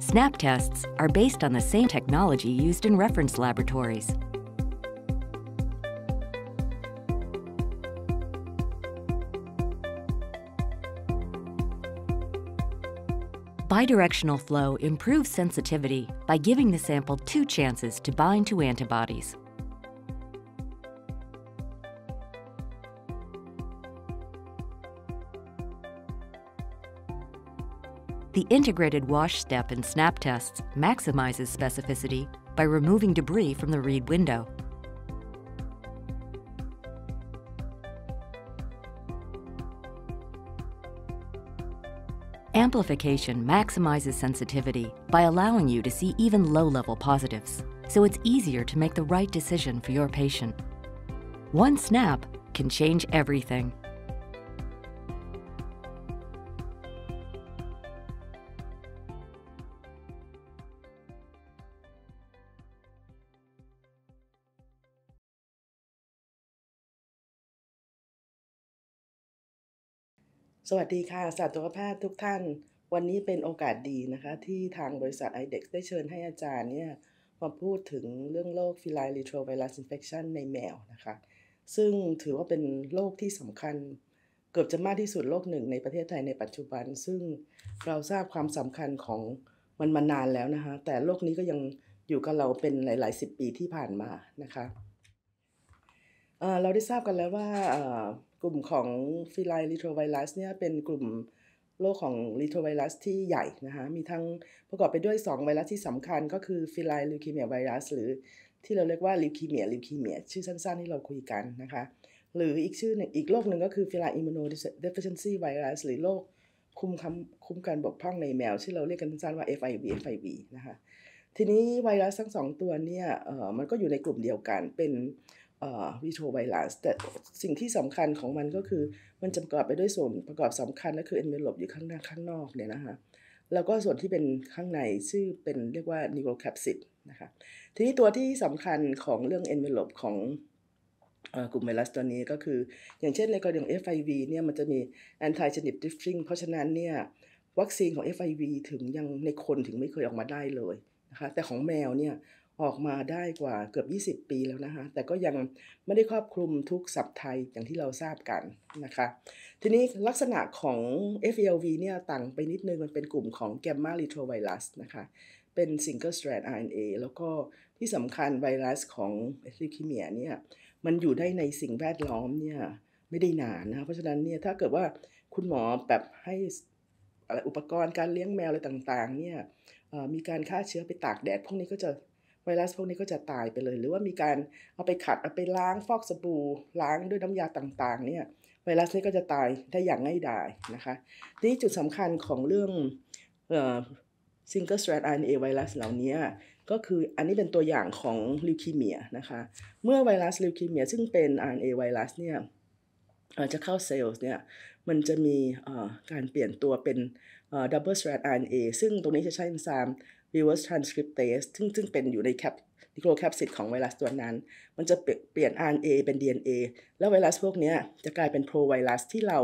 SNAP tests are based on the same technology used in reference laboratories. Bidirectional flow improves sensitivity by giving the sample two chances to bind to antibodies. The integrated wash step in SNAP tests maximizes specificity by removing debris from the read window. Amplification maximizes sensitivity by allowing you to see even low-level positives, so it's easier to make the right decision for your patient. One snap can change everything. สวัสดีค่ะสัตวแพทย์ทุกท่าน วันนี้เป็นโอกาสดีนะคะที่ทางบริษัทไอเด็กได้เชิญให้อาจารย์เนี่ยมาพูดถึงเรื่องโรคฟิลไลรีโทรไวรัสอินเฟคชันในแมวนะคะ ซึ่งถือว่าเป็นโรคที่สำคัญ เกือบจะมากที่สุดโรคหนึ่งในประเทศไทยในปัจจุบันซึ่งเราทราบความสำคัญของมันมานานแล้วนะคะแต่โรคนี้ก็ยังอยู่กับเราเป็นหลายๆสิบปีที่ผ่านมานะคะเราได้ทราบกันแล้วว่ากลุ่มของฟิลไลลิโทไวรัสเนี่ยเป็นกลุ่มโรคของลิโทไวรัสที่ใหญ่นะคะมีทั้งประกอบไปด้วย 2 ไวรัสที่สำคัญก็คือฟิลไลลิวคีเมียไวรัสหรือที่เราเรียกว่าลิวคีเมียลิวคีเมียชื่อสั้นๆที่เราคุยกันนะคะหรืออีกชื่อนึงอีกโรคหนึ่งก็คือฟิลไลอิมมูโนเดฟเฟชชั่นซีไวรัสหรือโรคคุมคำคุมการบกพร่องในแมวที่เราเรียกกันสั้นว่า FIV FIV นะคะทีนี้ไวรัสทั้งสองตัวเนี่ยเออมันก็อยู่ในกลุ่มเดียวกันเป็นวิโทไวรัสแต่สิ่งที่สำคัญของมันก็คือมันจะประกอบไปด้วยส่วนประกอบสำคัญก็คือเอนเวล p e อยู่ข้างหน้า ข้างนอกเนี่ยนะคะแล้วก็ส่วนที่เป็นข้างในชื่อเป็นเรียกว่านิโคลแคปซิดนะคะทีนี้ตัวที่สำคัญของเรื่องเอนเวล p e ของกลุ่มไวรัสตัวนี้ก็คือ อย่างเช่นในกรณีของ FIV เนี่ยมันจะมีแอนตี้ชนิดดิฟฟิงเพราะฉะนั้นเนี่ยวัคซีนของ FIV ถึงยังในคนถึงไม่เคยออกมาได้เลยนะคะแต่ของแมวเนี่ยออกมาได้กว่าเกือบ 20 ปีแล้วนะคะแต่ก็ยังไม่ได้ครอบคลุมทุกสับไทยอย่างที่เราทราบกันนะคะ ทีนี้ลักษณะของ f l v เนี่ยต่างไปนิดนึง มันเป็นกลุ่มของ gamma retrovirus นะคะ เป็น single strand RNA แล้วก็ที่สำคัญไวรัสของลิคิเมียเนี่ย มันอยู่ได้ในสิ่งแวดล้อมเนี่ยไม่ได้นานนะคะเพราะฉะนั้นเนี่ยถ้าเกิดว่าคุณหมอแบบให้ออุปกรณ์การเลี้ยงแมวอะไรต่างๆเนี่ยมีการฆ่าเชื้อไปตากแดดพวกนี้ก็จะไวรัสพวกนี้ก็จะตายไปเลย หรือว่ามีการเอาไปขัดเอาไปล้างฟอกสบู่ ล้างด้วยน้ำยาต่างๆเนี่ยไวรัสนี่ก็จะตายได้อย่างง่ายดายนะคะนี่จุดสำคัญของเรื่องซิงเกิลสแตรนด์ r เอไวรัสเหล่านี้ก็คืออันนี้เป็นตัวอย่างของลิวคีเมียนะคะเมื่อไวรัสลิวคีเมียซึ่งเป็น RNA ไวรัสเนี่ยจะเข้าเซลล์เนี่ยมันจะมีการเปลี่ยนตัวเป็นดับเบิลสแตร r a ์ d r เอซึ่งตรงนี้จะใช้เอนไซม์ reverse transcriptase ซึ่งซึ่ง เป็นอยู่ในแคปนิโครแคปซิดของไวรัสตัวนั้น มันจะเปลี่ยน RNA เป็น DNA แล้วไวรัสพวกนี้จะกลายเป็นโปรไวรัสที่เรา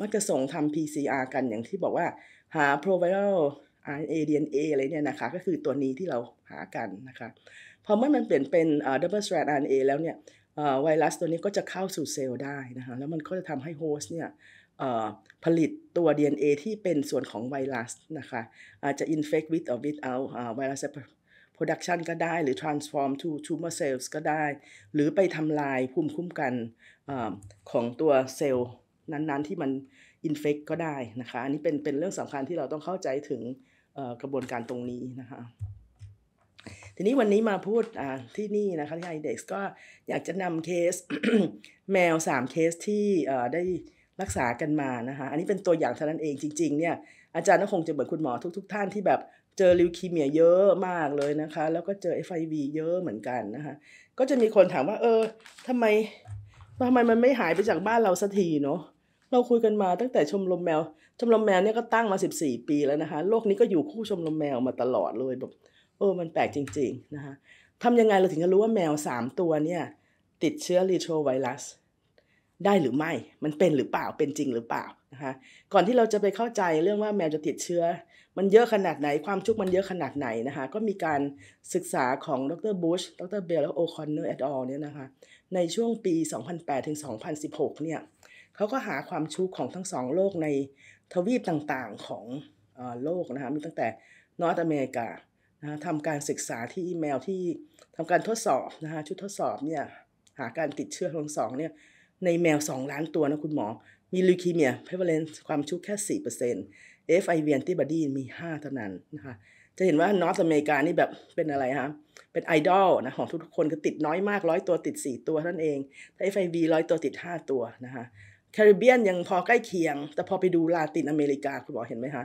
มักจะส่งทำ PCR กันอย่างที่บอกว่าหา proviral RNA DNA อะไรเนี่ยนะคะ ก็คือตัวนี้ที่เราหากันนะคะ พอเมื่อมันเปลี่ยนเป็น double strand RNA แล้วเนี่ย ไวรัสตัวนี้ก็จะเข้าสู่เซลล์ได้นะคะ แล้วมันก็จะทำให้โฮสต์เนี่ยผลิตตัว DNA ที่เป็นส่วนของไวรัสนะคะ อาจจะ infect with or without ไวรัส production ก็ได้หรือ transform to tumor cells ก็ได้ หรือไปทำลายภูมิคุ้มกันอของตัวเซลล์นั้นๆที่มัน infect ก็ได้นะคะ อันนี้เป็นเป็นเรื่องสำคัญที่เราต้องเข้าใจถึงกระบวนการตรงนี้นะคะทีนี้วันนี้มาพูดที่นี่นะคะ ที่ไอเด็กก็อยากจะนำเคส แมว 3 เคสที่ได้รักษากันมานะคะ อันนี้เป็นตัวอย่างเท่านั้นเองจริงๆเนี่ยอาจารย์น่าคงจะเหมือนคุณหมอทุก ๆท่านที่แบบเจอลิวคีเมียเยอะมากเลยนะคะแล้วก็เจอเอฟไอวีเยอะเหมือนกันนะคะก็จะมีคนถามว่า เออทำไมทำไมมันไม่หายไปจากบ้านเราสักทีเนาะเราคุยกันมาตั้งแต่ชมรมแมว ชมรมแมวเนี่ยก็ตั้งมา 14 ปีแล้วนะคะ โลกนี้ก็อยู่คู่ชมรมแมวมาตลอดเลยแบบเออมันแปลกจริงๆนะคะทำยังไงเราถึงจะรู้ว่าแมว 3 ตัวเนี่ยติดเชื้อรีโทรไวรัสได้หรือไม่ มันเป็นหรือเปล่า เป็นจริงหรือเปล่านะคะ ก่อนที่เราจะไปเข้าใจเรื่องว่าแมวจะติดเชื้อ มันเยอะขนาดไหน ความชุกมันเยอะขนาดไหนนะคะ ก็มีการศึกษาของดรบูชดรเบลและโอคอนเนอร์แอดออลเนี่ยนะคะ ในช่วงปี 2008ถึง2016เนี่ยเขาก็หาความชุกของทั้งสองโลกในทวีปต่างๆของโลกนะคะ มีตั้งแต่นอร์ทอเมริกานะทำการศึกษาที่แมวที่ทำการทดสอบนะคะ ชุดทดสอบเนี่ย หาการติดเชื้อทั้งสองเนี่ยในแมว 2 ล้านตัวนะคุณหมอ มีลูคีเมียเพเวเลนซ์ความชุกแค่ 4% FIV ี n t i b o ดีมี 5 เท่านั้นนะคะจะเห็นว่านอร์ทอเมริกานี่แบบเป็นอะไรฮะ เป็นไอดอลนะ ของทุกคนก็ติดน้อยมากร้อยตัวติด 4 ตัวนั่นเองเอฟไอวีร้อยตัวติด 5 ตัวนะคะแคริบเบียนยังพอใกล้เคียง แต่พอไปดูลาตินอเมริกาคุณหมอเห็นไหมคะ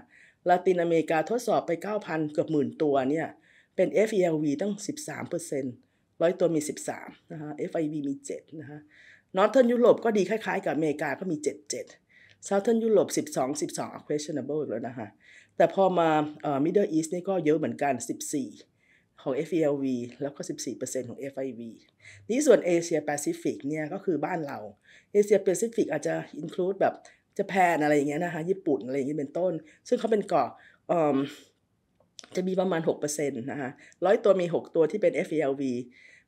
ลาตินอเมริกาทดสอบไป 9,000 เกือบหมื่นตัวเนี่ย เป็น FELV ตั้ง13%ร้อยตัวมี 13นะคะ FIV มี 7 นะคะนอร์ทเทิร์นยุโรปก็ดีคล้าย ๆกับอเมริกาก็มี 7 7 s o u t h ร์นยุโรป12 12 questionable แล้วนะคะ แต่พอมาเอ่อ Middle East นี่ก็เยอะเหมือนกัน 14 ของ FELV แล้วก็ 14%ของ FIV นี่ส่วนเอเชียแปซิฟิกเนี่ยก็คือบ้านเรา เอเชียแปซิฟิกอาจจะ include แบบจะแพนอะไรอย่างเงี้ยนะคะ ญี่ปุ่น อะไรอย่างเงี้ยเป็นต้น ซึ่งเขาเป็นเกาะจะมีประมาณ 6%นะคะร้อยตัวมี 6 ตัวที่เป็น FELV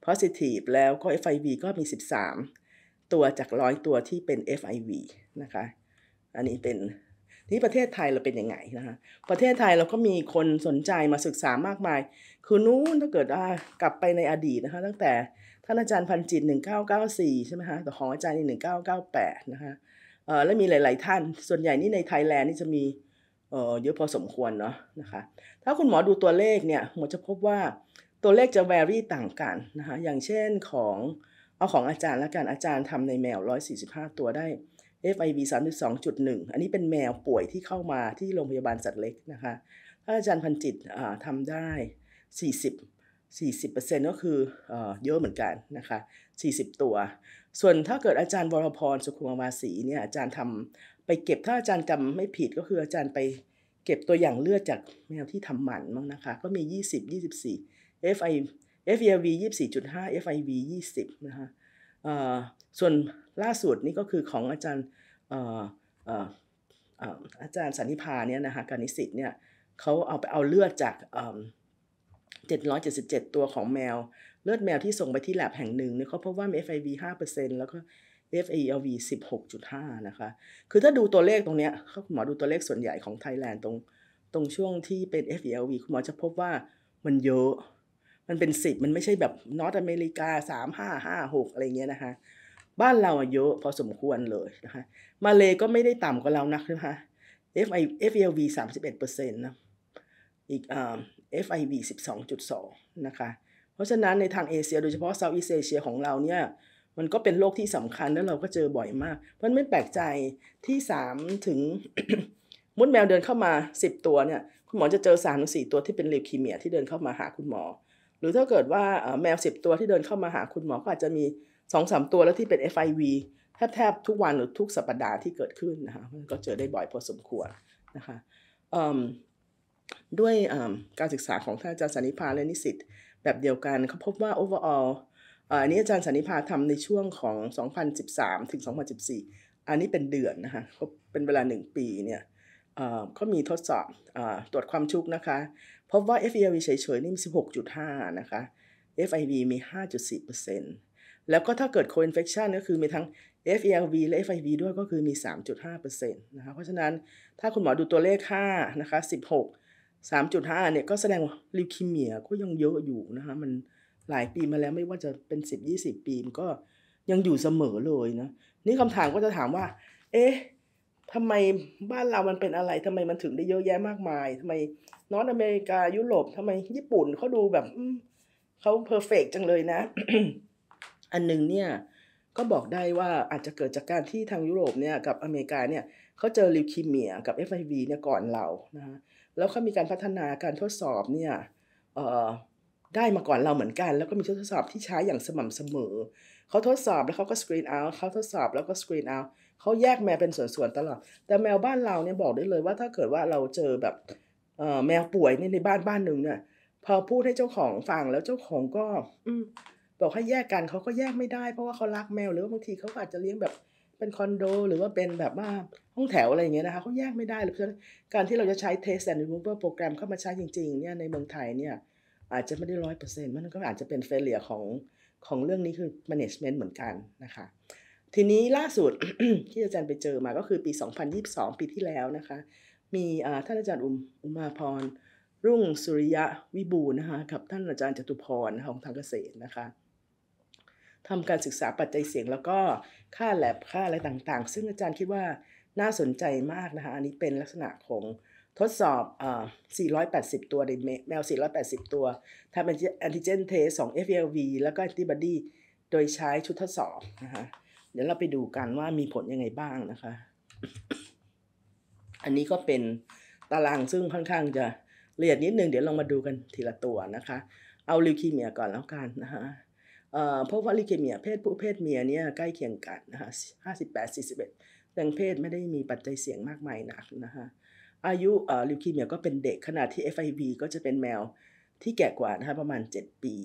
positive แล้วก็ FIV ก็มี 13ตัวจากร้อยตัวที่เป็น FIV นะคะ อันนี้เป็นที่ประเทศไทยเราเป็นยังไงนะคะ ประเทศไทยเราก็มีคนสนใจมาศึกษามากมาย คือนู้นถ้าเกิดว่ากลับไปในอดีตนะคะตั้งแต่ท่านอาจารย์พันจิต 1994ใช่ไหมคะแต่ของอาจารย์หน1998นะคะ เออแล้วมีหลายๆท่าน ส่วนใหญ่นี่ในไทยแลนด์นี่จะมีเออเยอะพอสมควรเนาะนะคะ ถ้าคุณหมอดูตัวเลขเนี่ย หมอจะพบว่าตัวเลขจะแวรี่ต่างกันนะคะ อย่างเช่นของเอาของอาจารย์ละกันอาจารย์ทำในแมว 145 ตัวได้ FIV 32.1 อันนี้เป็นแมวป่วยที่เข้ามาที่โรงพยาบาลสัตว์เล็กนะคะ ถ้าอาจารย์พันจิตทำได้ 40 40%ก็คือเยอะเหมือนกันนะคะ 40 ตัว ส่วนถ้าเกิดอาจารย์วรพรสุขุมวาสีเนี่ยอาจารย์ทำไปเก็บถ้าอาจารย์จำไม่ผิดก็คืออาจารย์ไปเก็บตัวอย่างเลือดจากแมวที่ทำหมันมั้งนะคะ ก็มี 20 24 FI FELV 24.5 FIV 20นะฮะส่วนล่าสุดนี่ก็คือของอาจารย์อาจารย์สันนิพาเนี่ยนะฮะการนิสิตเนี่ยเขาเอาไปเอาเลือดจาก 777 ตัวของแมว เลือดแมวที่ส่งไปที่แลบแห่งหนึ่งเนี่ยเขาพบว่า FIV 5%แล้วก็ FALV 16.5 นะคะ คือถ้าดูตัวเลขตรงเนี้ยคุณหมอดูตัวเลขส่วนใหญ่ของไทยแลนด์ตรงตรงช่วงที่เป็น FALV คุณหมอจะพบว่ามันเยอะมันเป็นสิบมันไม่ใช่แบบนอตอเมริกาสามห้าห้าหกอะไรเงี้ยนะคะ บ้านเราอะเยอะพอสมควรเลยนะคะ มาเลก็ไม่ได้ต่ำกว่าเรานักนะคะ FI FLV สามสิบเอ็ดเปอร์เซ็นต์นะ อีกเอ่อ FIB สิบสองจุดสองนะคะ เพราะฉะนั้นในทางเอเชีย โดยเฉพาะเซาท์อีสเอเชียของเราเนี่ยมันก็เป็นโรคที่สำคัญแล้วเราก็เจอบ่อยมาก เพรันไม่แปลกใจที่สามถึงมดแมวเดินเข้ามาสิบตัวเนี่ย คุณหมอจะเจอสามถึงสี่ตัวที่เป็นเลวคีเมียที่เดินเข้ามาหาคุณหมอรือถ้าเกิดว่าแมว 10 ตัวที่เดินเข้ามาหาคุณหมอก็อาจจะมี 2-3 ตัวแล้วที่เป็น FIV แทบแทบทุกวันหรือทุกสัปดาห์ที่เกิดขึ้นนะคะมันก็เจอได้บ่อยพอสมควร นะคะด้วยการศึกษาของท่านอาจารย์สันนิพาและนิสิตแบบเดียวกันเขาพบว่า overall อันนี้อาจารย์สันนิพาทำในช่วงของ 2013ถึง2014 อันนี้เป็นเดือนนะคะเป็นเวลา 1 ปีเนี่ยก็มีทดสอบอตรวจความชุกนะคะพบว่า f e v เฉยๆนี่มี 16.5 นะคะ FIV มี 5.4%แล้วก็ถ้าเกิด co-infection ก็คือมีทั้ง f e v และ FIV ด้วยก็คือมี 3.5%นะคะ เพราะฉะนั้นถ้าคุณหมอดูตัวเลข 5 นะคะ 16 3.5 เนี่ยก็แสดงว่าลิวคีเมียก็ยังเยอะอยู่นะคะ มันหลายปีมาแล้วไม่ว่าจะเป็น 10 20 ปีมันก็ยังอยู่เสมอเลยนะ นี่คำถามก็จะถามว่าเอ๊ะทำไมบ้านเรามันเป็นอะไรทำไมมันถึงได้เยอะแยะมากมายทำไม นอตอเมริกายุโรปทำไมญี่ปุ่นเขาดูแบบเขาเพอร์เฟกจังเลยนะ อันหนึ่งเนี่ย ก็บอกได้ว่าอาจจะเกิดจากการที่ทางยุโรปเนี่ยกับอเมริกาเนี่ยเขาเจอลิวคีเมียกับ FIV เนี่ยก่อนเรานะฮะแล้วเขามีการพัฒนาการทดสอบเนี่ยได้มาก่อนเราเหมือนกัน แล้วก็มีทดสอบที่ใช้อย่างสม่ำเสมอเขาทดสอบแล้วเขาก็สกรีนเอาเขาทดสอบแล้วก็สกรีนเอาเขาแยกแมวเป็นส่วนๆ ตลอด แต่แมวบ้านเราเนี่ยบอกได้เลยว่าถ้าเกิดว่าเราเจอแบบแมวป่วยนในบ้านบ้านหนึ่งเนี่ยพอพูดให้เจ้าของฟังแล้วเจ้าของก็อืบอกให้แยกกันเขาก็แยกไม่ได้เพราะว่าเขารักแมว หรือว่าบางทีเขาอาจจะเลี้ยงแบบเป็นคอนโด หรือว่าเป็นแบบว่าห้องแถวอะไรอย่างเงี้ยนะคะเขาแยกไม่ได้เเพราะฉะนั้นการที่เราจะใช้ test and r e m o v ร์โปรแกรมเข้ามาใช้จริงๆเนี่ยในเมืองไทยเนี่ยอาจจะไม่ได้ร้อยเปอร์เซ็นต์มันก็อาจจะเป็นเฟลเลียของของเรื่องนี้คือ management เหมือนกันนะคะทีนี้ล่าสุดที่อาจารย์ไปเจอมาก็คือปี 2022 ปีที่แล้วนะคะ มีท่านอาจารย์อุมอุมาพรรุ่งสุริยะวิบูลนะคะกับท่านอาจารย์จตุพรของทางเกษตรนะคะทำการศึกษาปัจจัยเสียงแล้วก็ค่าแลบค่าอะไรต่าง ๆ ซึ่งอาจารย์คิดว่าน่าสนใจมากนะคะ อันนี้เป็นลักษณะของทดสอบ 480 ตัวในแมว 480 ตัวทำเป็นแอนติเจนเทส2อง FLV แล้วก็แอนติบอดีโดยใช้ชุดทดสอบนะคะเดี๋ยวเราไปดูกันว่ามีผลยังไงบ้างนะคะ อันนี้ก็เป็นตารางซึ่งค่อนข้างจะละเอียดนิดนึงเดี๋ยวลองมาดูกันทีละตัวนะคะ เอาลิวคีเมียก่อนแล้วกันนะคะ เพราะว่าลิวคีเมียเพศผู้เพศเมียเนี่ยใกล้เคียงกันนะคะห้าสิบแปดสี่สิบเอ็ดดังเพศไม่ได้มีปัจจัยเสี่ยงมากมายนักนะคะ อายุลิวคีเมียก็เป็นเด็กขณะที่ FIV ก็จะเป็นแมวที่แก่กว่านะคะประมาณ 7 ปี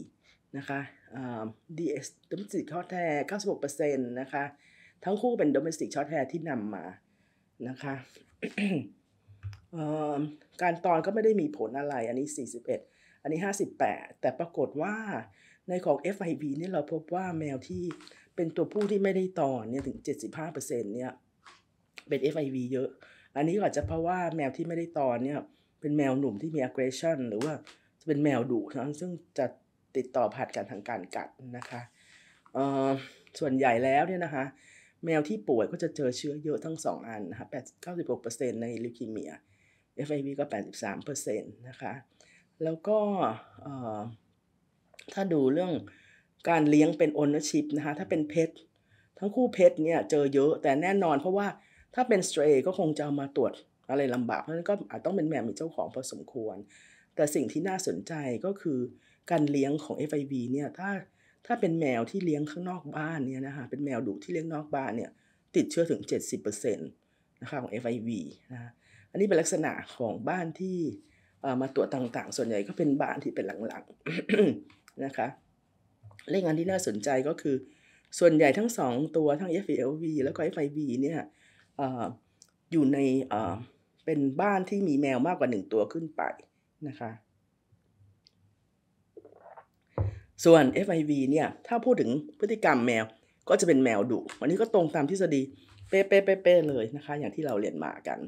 นะคะ DS domestic short hair 96%นะคะ ทั้งคู่เป็น domestic short hair ที่นำมา นะคะ การตอนก็ไม่ได้มีผลอะไร อันนี้ 41 อันนี้ 58 แต่ปรากฏว่าในของ FIB นี่เราพบว่าแมวที่เป็นตัวผู้ที่ไม่ได้ตอนเนี่ยถึง 75%เนี่ยเป็น FIV เยอะ อันนี้ก็อาจจะเพราะว่าแมวที่ไม่ได้ตอนเนี่ยเป็นแมวหนุ่มที่มี aggression หรือว่าจะเป็นแมวดุนะซึ่งจะติดต่อผ่านการทางการกัดนะคะส่วนใหญ่แล้วเนี่ยนะคะแมวที่ป่วยก็จะเจอเชื้อเยอะทั้งสองอันนะคะ8 96%ในลิวคีเมีย FIV ก็ 83%นะคะ แล้วก็ถ้าดูเรื่องการเลี้ยงเป็นโอนเชิพนะคะถ้าเป็นเพชทั้งคู่เพชเนี่ยเจอเยอะแต่แน่นอน เพราะว่าถ้าเป็นสเตรก็คงจะเอามาตรวจอะไรลำบาก เพราะฉะนั้นก็อาจต้องเป็นแมวมีเจ้าของพอสมควร แต่สิ่งที่น่าสนใจก็คือการเลี้ยงของ FIV เนี่ย ถ้า ถ้าเป็นแมวที่เลี้ยงข้างนอกบ้าน เนี่ยนะคะเป็นแมวดุที่เลี้ยงนอกบ้าน เนี่ย ติดเชื้อถึง70%นะคะของ FIV นะะอันนี้เป็นลักษณะของบ้านที่มาตรวจต่างๆ ส่วนใหญ่ก็เป็นบ้านที่เป็นหลังๆ นะคะเรื่องงานที่น่าสนใจก็คือ ส่วนใหญ่ทั้ง 2 ตัวทั้ง FLV แล้วก็ FIV เนี่ยออยู่ในเป็นบ้านที่มีแมวมากกว่า 1 ตัวขึ้นไปนะคะส่วน FIV เนี่ย ถ้าพูดถึงพฤติกรรมแมวก็จะเป็นแมวดุวันนี้ก็ตรงตามทฤษฎีเป๊ะเป๊ะเป๊ะเลยนะคะ อย่างที่เราเรียนมากัน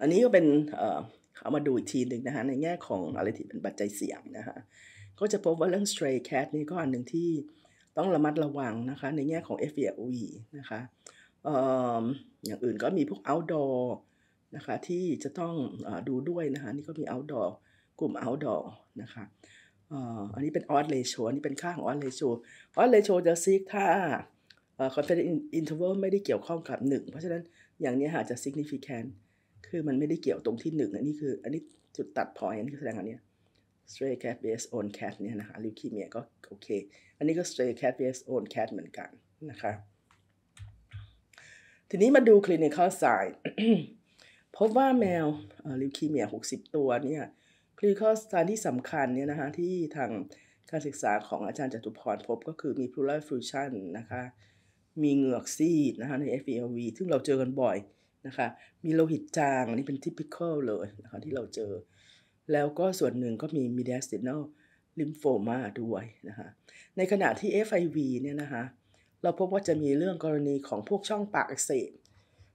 อันนี้ก็เป็น เออเอามาดูอีกทีหนึ่งนะคะ ในแง่ของอะไรที่เป็นปัจจัยเสี่ยงนะคะ ก็จะพบว่าเรื่อง stray cat นี่ก็อันหนึ่งที่ต้องระมัดระวังนะคะในแง่ของ f v นะคะอออย่างอื่นก็มีพวก outdoor นะคะที่จะต้องอดูด้วยนะคะนี่ก็มี outdoor กลุ่ม outdoor นะคะอันนี้เป็นออสเลโชอันนี้เป็นค่าของออสเลโชออสเลโชจะซิกค่าคอนเฟ i d e n c e interval ไม่ได้เกี่ยวข้องกับ 1 เพราะฉะนั้นอย่างนี้หาจะ significant คือมันไม่ได้เกี่ยวตรงที่1อันนี้คืออันนี้จุดตัด พอยอันนี้แสดงอันนี้ stray cat based on cat เนี่ยนะคะลิวคีเมียก็โอเค อันนี้ก็ stray cat based on cat เหมือนกัน นะคะ ทีนี้มาดู clinical sign พบว่าแมวลิวคีเมีย60 ตัวเนี่ยคลีคอสตานที่สำคัญเนี่ยนะคะที่ทางการศึกษาของอาจารย์จตุพรพบก็คือมี p l ู u r a l ว f ั u s i o n นะคะมีเหงือกซีดนะคะใน FELV ซึ่งเราเจอกันบ่อยนะคะมีโลหิตจางอันนี้เป็นทิพิคอลเลยนะคะที่เราเจอ แล้วก็ส่วนหนึ่งก็มี m e d ด a s t i n a l lymphoma ด้วยนะคะในขณะที่ FIV เนี่ยนะคะเราพบว่าจะมีเรื่องกรณีของพวกช่องปากอักเสบ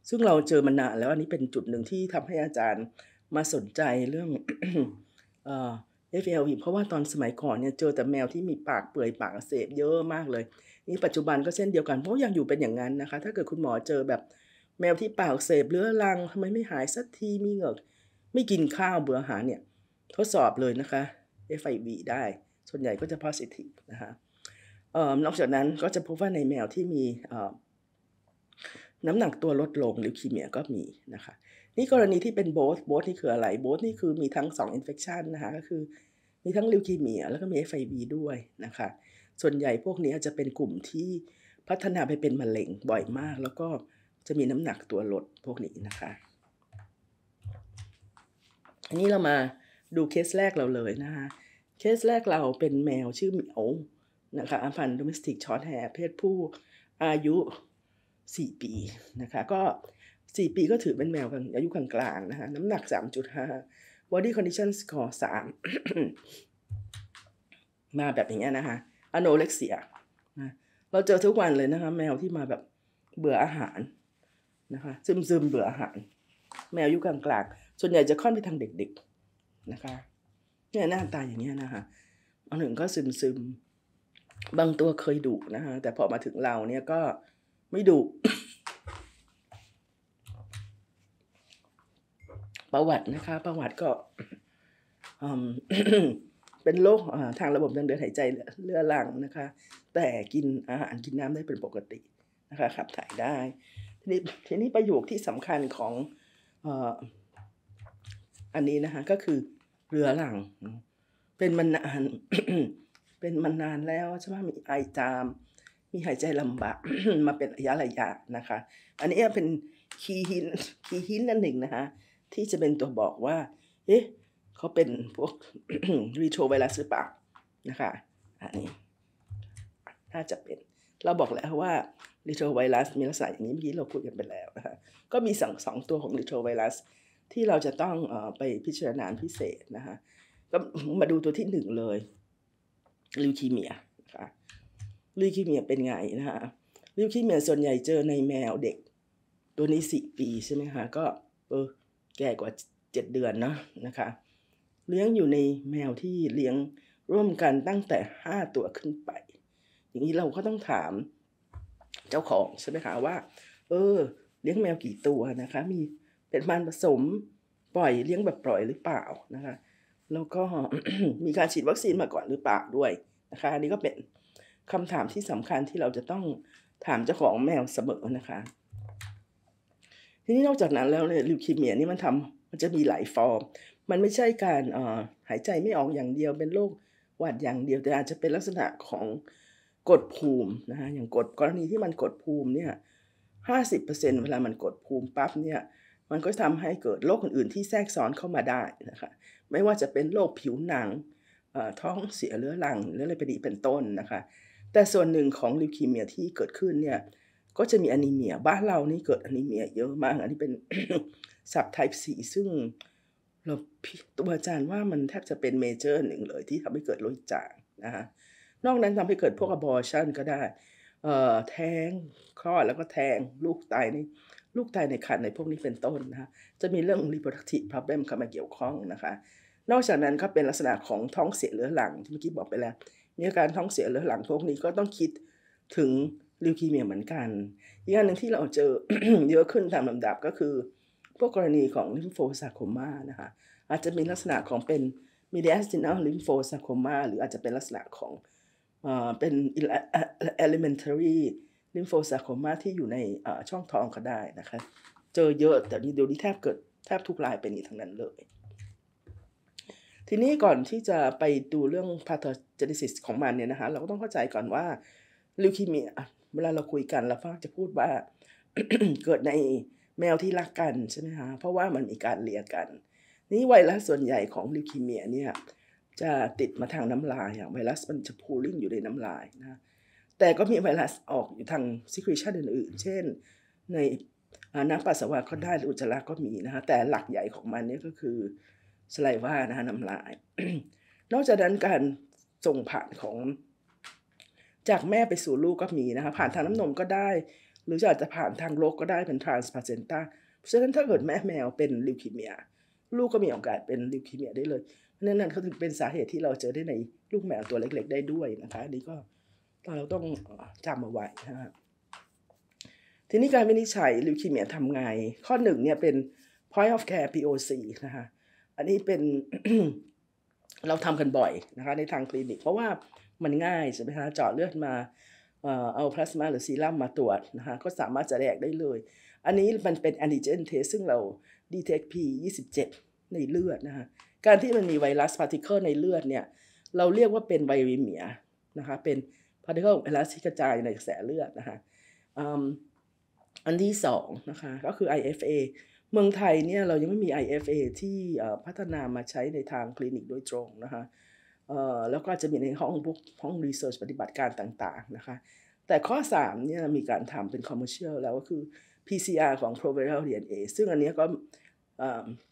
ซึ่งเราเจอมานานแล้วอันนี้เป็นจุดหนึ่งที่ทำให้อาจารย์มาสนใจเรื่องเอฟเอลวีเพราะว่าตอนสมัยก่อนเนี่ยเจอแต่แมวที่มีปากเปื่อยปากเสพเยอะมากเลย นี่ปัจจุบันก็เช่นเดียวกัน เพราะยังอยู่เป็นอย่างนั้นนะคะ ถ้าเกิดคุณหมอเจอแบบแมวที่ปากเสพเรื้อรังทำไมไม่หายสักทีมีเหงือกไม่กินข้าวเบื่ออาหารเนี่ยทดสอบเลยนะคะ f วีได้ส่วนใหญ่ก็จะ positive นะคะนอกจากนั้นก็จะพบว่าในแมวที่มีน้ำหนักตัวลดลงลิวคีเมียก็มีนะคะนี่กรณีที่เป็นโบสโบสนี่คืออะไรโบสนี่คือมีทั้ง 2 infection นะคะก็คือมีทั้งลิวคีเมีย แล้วก็มีไอบีด้วยนะคะส่วนใหญ่พวกนี้จะเป็นกลุ่มที่พัฒนาไปเป็นมะเร็งบ่อยมาก แล้วก็จะมีน้ำหนักตัวลดพวกนี้นะคะ อันนี้เรามาดูเคสแรกเราเลยนะคะเคสแรกเราเป็นแมวชื่อเหมียวนะคะพันธุนดูมิสติกชอตแฮร์เพศผู้อายุ4ปีนะคะก็4ปีก็ถือเป็นแมวอายุกลางๆนะคะน้ำหนัก3.5 body condition score 3 มาแบบอย่างเงี้ยนะคะอโนเล็กเซียนะเราเจอทุกวันเลยนะคะ แมวที่มาแบบเบื่ออาหารนะคะซึมซึมเบื่ออาหาร แมวอายุกลางๆส่วนใหญ่จะค่อนไปทางเด็กๆนะคะเนี่ยหน้าตาอย่างเงี้ยนะคะอันหนึ่งก็ซึมซึมบางตัวเคยดุนะคะแต่พอมาถึงเราเนี่ยก็ไม่ดุประวัตินะคะประวัติก็เป็นโรคทางระบบทางเดินหายใจเลื้อรังนะคะ แต่กินอาหารกินน้ำได้เป็นปกตินะคะขับถ่ายได้ทีนี้ทีนี้ประโยคที่สำคัญของอันนี้นะคะ ก็คือเรือหลัง เป็นมานานเป็นมานานแล้วใช่ไหมมีไอจามมีหายใจลำบากมาเป็นระยะระยะนะคะ อันนี้เป็นคีย์หินคีย์หินนั่นหนึ่งนะคะที่จะเป็นตัวบอกว่า เอ๊ะเขาเป็นพวกรีโทรไวรัสหรือเปล่านะคะอันนี้น่าจะเป็นเราบอกแล้วว่ารีโทรไวรัสมีลักษณะอย่างนี้เมื่อกี้เราพูดกันไปแล้วนะคะก็มีสองสองตัวของรีโทรไวรัสที่เราจะต้องอไปพิจารณาพิเศษนะคะก็มาดูตัวที่หนึ่งเลยลิวคีเมียลิวคีเมียเป็นไงนะคะลิวคีเมียส่วนใหญ่เจอในแมวเด็กตัวนี้สี่ปีใช่ไหมคะ ก็เออ แก่กว่าเจ็ดเดือนนะนะคะ เลี้ยงอยู่ในแมวที่เลี้ยงร่วมกันตั้งแต่ห้าตัวขึ้นไป อย่างนี้เราก็ต้องถามเจ้าของใช่ไหมคะว่า เออ เลี้ยงแมวกี่ตัวนะคะ มีเป็นพันผสมปล่อยเลี้ยงแบบปล่อยหรือเปล่านะคะแล้วก็มีการฉีดวัคซีนมาก่อนหรือเปล่าด้วยนะคะอันนี้ก็เป็นคำถามที่สำคัญที่เราจะต้องถามเจ้าของแมวเสมอนะคะ ทีนี้นอกจากนั้นแล้วเนี่ยลิวคีเมียนี่มันทำมันจะมีหลายฟอร์ม มันไม่ใช่การหายใจไม่ออกอย่างเดียวเป็นโรคหวัดอย่างเดียวแต่อาจจะเป็นลักษณะของกดภูมินะคะอย่างกดกรณีที่มันกดภูมิเนี่ยห้าสิบเปอร์เซ็นเวลามันกดภูมิปั๊บเนี่ยมันก็ทำให้เกิดโรคอื่นๆที่แทรกซ้อนเข้ามาได้นะคะ ไม่ว่าจะเป็นโรคผิวหนังท้องเสียเรื้อรังหรืออะไรไปดีเป็นต้นนะคะแต่ส่วนหนึ่งของลิวคีเมียที่เกิดขึ้นเนี่ย ก็จะมีอนิเมีย บ้านเรานี่เกิดอนิเมียเยอะมาก อันนี้เป็นสับไทป์สีซึ่งเราตัวอาจารย์ว่ามันแทบจะเป็นเมเจอร์หนึ่งเลยที่ทำให้เกิดโรคจางนะฮะนอกนั้นทำให้เกิดพวกอบอร์ชันก็ได้ เอ่อ แท้ง คลอด แล้วก็แท้ง ลูกตายในลูกตายในครรภ์ในพวกนี้เป็นต้นนะคะจะมีเรื่อง reproductive problem เข้ามาเกี่ยวข้องนะคะ นอกจากนั้นก็เป็นลักษณะของท้องเสียเรื้อรังที่เมื่อกี้บอกไปแล้วมีอาการท้องเสียเหลือหลังพวกนี้ก็ต้องคิดถึง ลิวคีเมียเหมือนกันอีกอันหนึ่งที่เราเจอเยอะขึ้นตามลำดับก็คือ พวกกรณีของลิมโฟซาโคมานะคะอาจจะมีลักษณะของเป็นมีเดียสตินัลลิมโฟซาโคมาหรืออาจจะเป็นลักษณะของเป็น elementary ลิมโฟซาโคมาที่อยู่ในช่องท้องก็ได้นะคะเจอเยอะแต่นี้เดี๋ยวนี้แทบเกิดแทบทุกรายเป็นอี่ทั้งนั้นเลย ทีนี้ก่อนที่จะไปดูเรื่องจนิสิสของมันเนี่ยนะคะเราก็ต้องเข้าใจก่อนว่าลิวคีเมีย เวลาเราคุยกันเราฟังจะพูดว่า เกิดในแมวที่รักกันใช่ไหมคะเพราะว่ามันมีการเลียกัน นี่ไวรัสส่วนใหญ่ของลิวคีเมียเนี่ยจะติดมาทางน้ำลาย อย่างไวรัสมันจะพูลิ่งอยู่ในน้ำลายนะแต่ก็มีไวรัสออกอยู่ทางซิคริชันอื่นๆ เช่น ในน้ำปัสสาวะก็ได้อุจจาระก็มีนะคะแต่หลักใหญ่ของมันนี่ก็คือสไลว่านะคะน้ำลายนอกจากนั้นการส่งผ่านของจากแม่ไปสู่ลูกก็มีนะคะผ่านทางน้ำนมก็ได้ หรืออาจจะผ่านทางโลกก็ได้เป็นทรานส์พาเซนต้าเพราะฉะนั้นถ้าเกิดแม่แมวเป็นลิวคีเมีย ลูกก็มีโอกาสเป็นลิวคีเมีย ได้เลยเพราะนั้นเขาถึงเป็นสาเหตุที่เราเจอได้ในลูกแมวตัวเล็กๆได้ด้วยนะคะอันนี้ก็เราต้องจำเอาไว้นะคะทีนี้การวินิจฉัยลิวคีเมียทำไง ข้อหนึ่งเนี่ยเป็น point of care POC นะคะอันนี้เป็นเราทำกันบ่อยนะคะในทางคลินิกเพราะว่ามันง่ายใช่ไหมคะเจาะเลือดมาเอาพลาสมาหรือซีรั่มมาตรวจนะคะก็สามารถจะแยกได้เลย อันนี้มันเป็นแอนติเจนเทสซึ่งเราดีเทคพี็ดในเลือดนะคะการที่มันมีไวรัสพาร์ติเคิลในเลือดเนี่ย เราเรียกว่าเป็นไวริเมียนะคะเป็นพาร์ติเคิลไวรัสที่กระจายในกระแสเลือดนะคะอันที่2นะคะก็คือ IFA เมืองไทยเนี่ยเรายังไม่มี IFA ที่พัฒนามาใช้ในทางคลินิกโดยตรงนะคะแล้วก็จะมีในห้องพวกห้องรีเสิร์ชปฏิบัติการต่างๆนะคะแต่ข้อ3เนี่ยมีการทำเป็นคอมเมอร์เชียลแล้วก็คือ PCR ของ Proviral DNA ซึ่งอันนี้ก็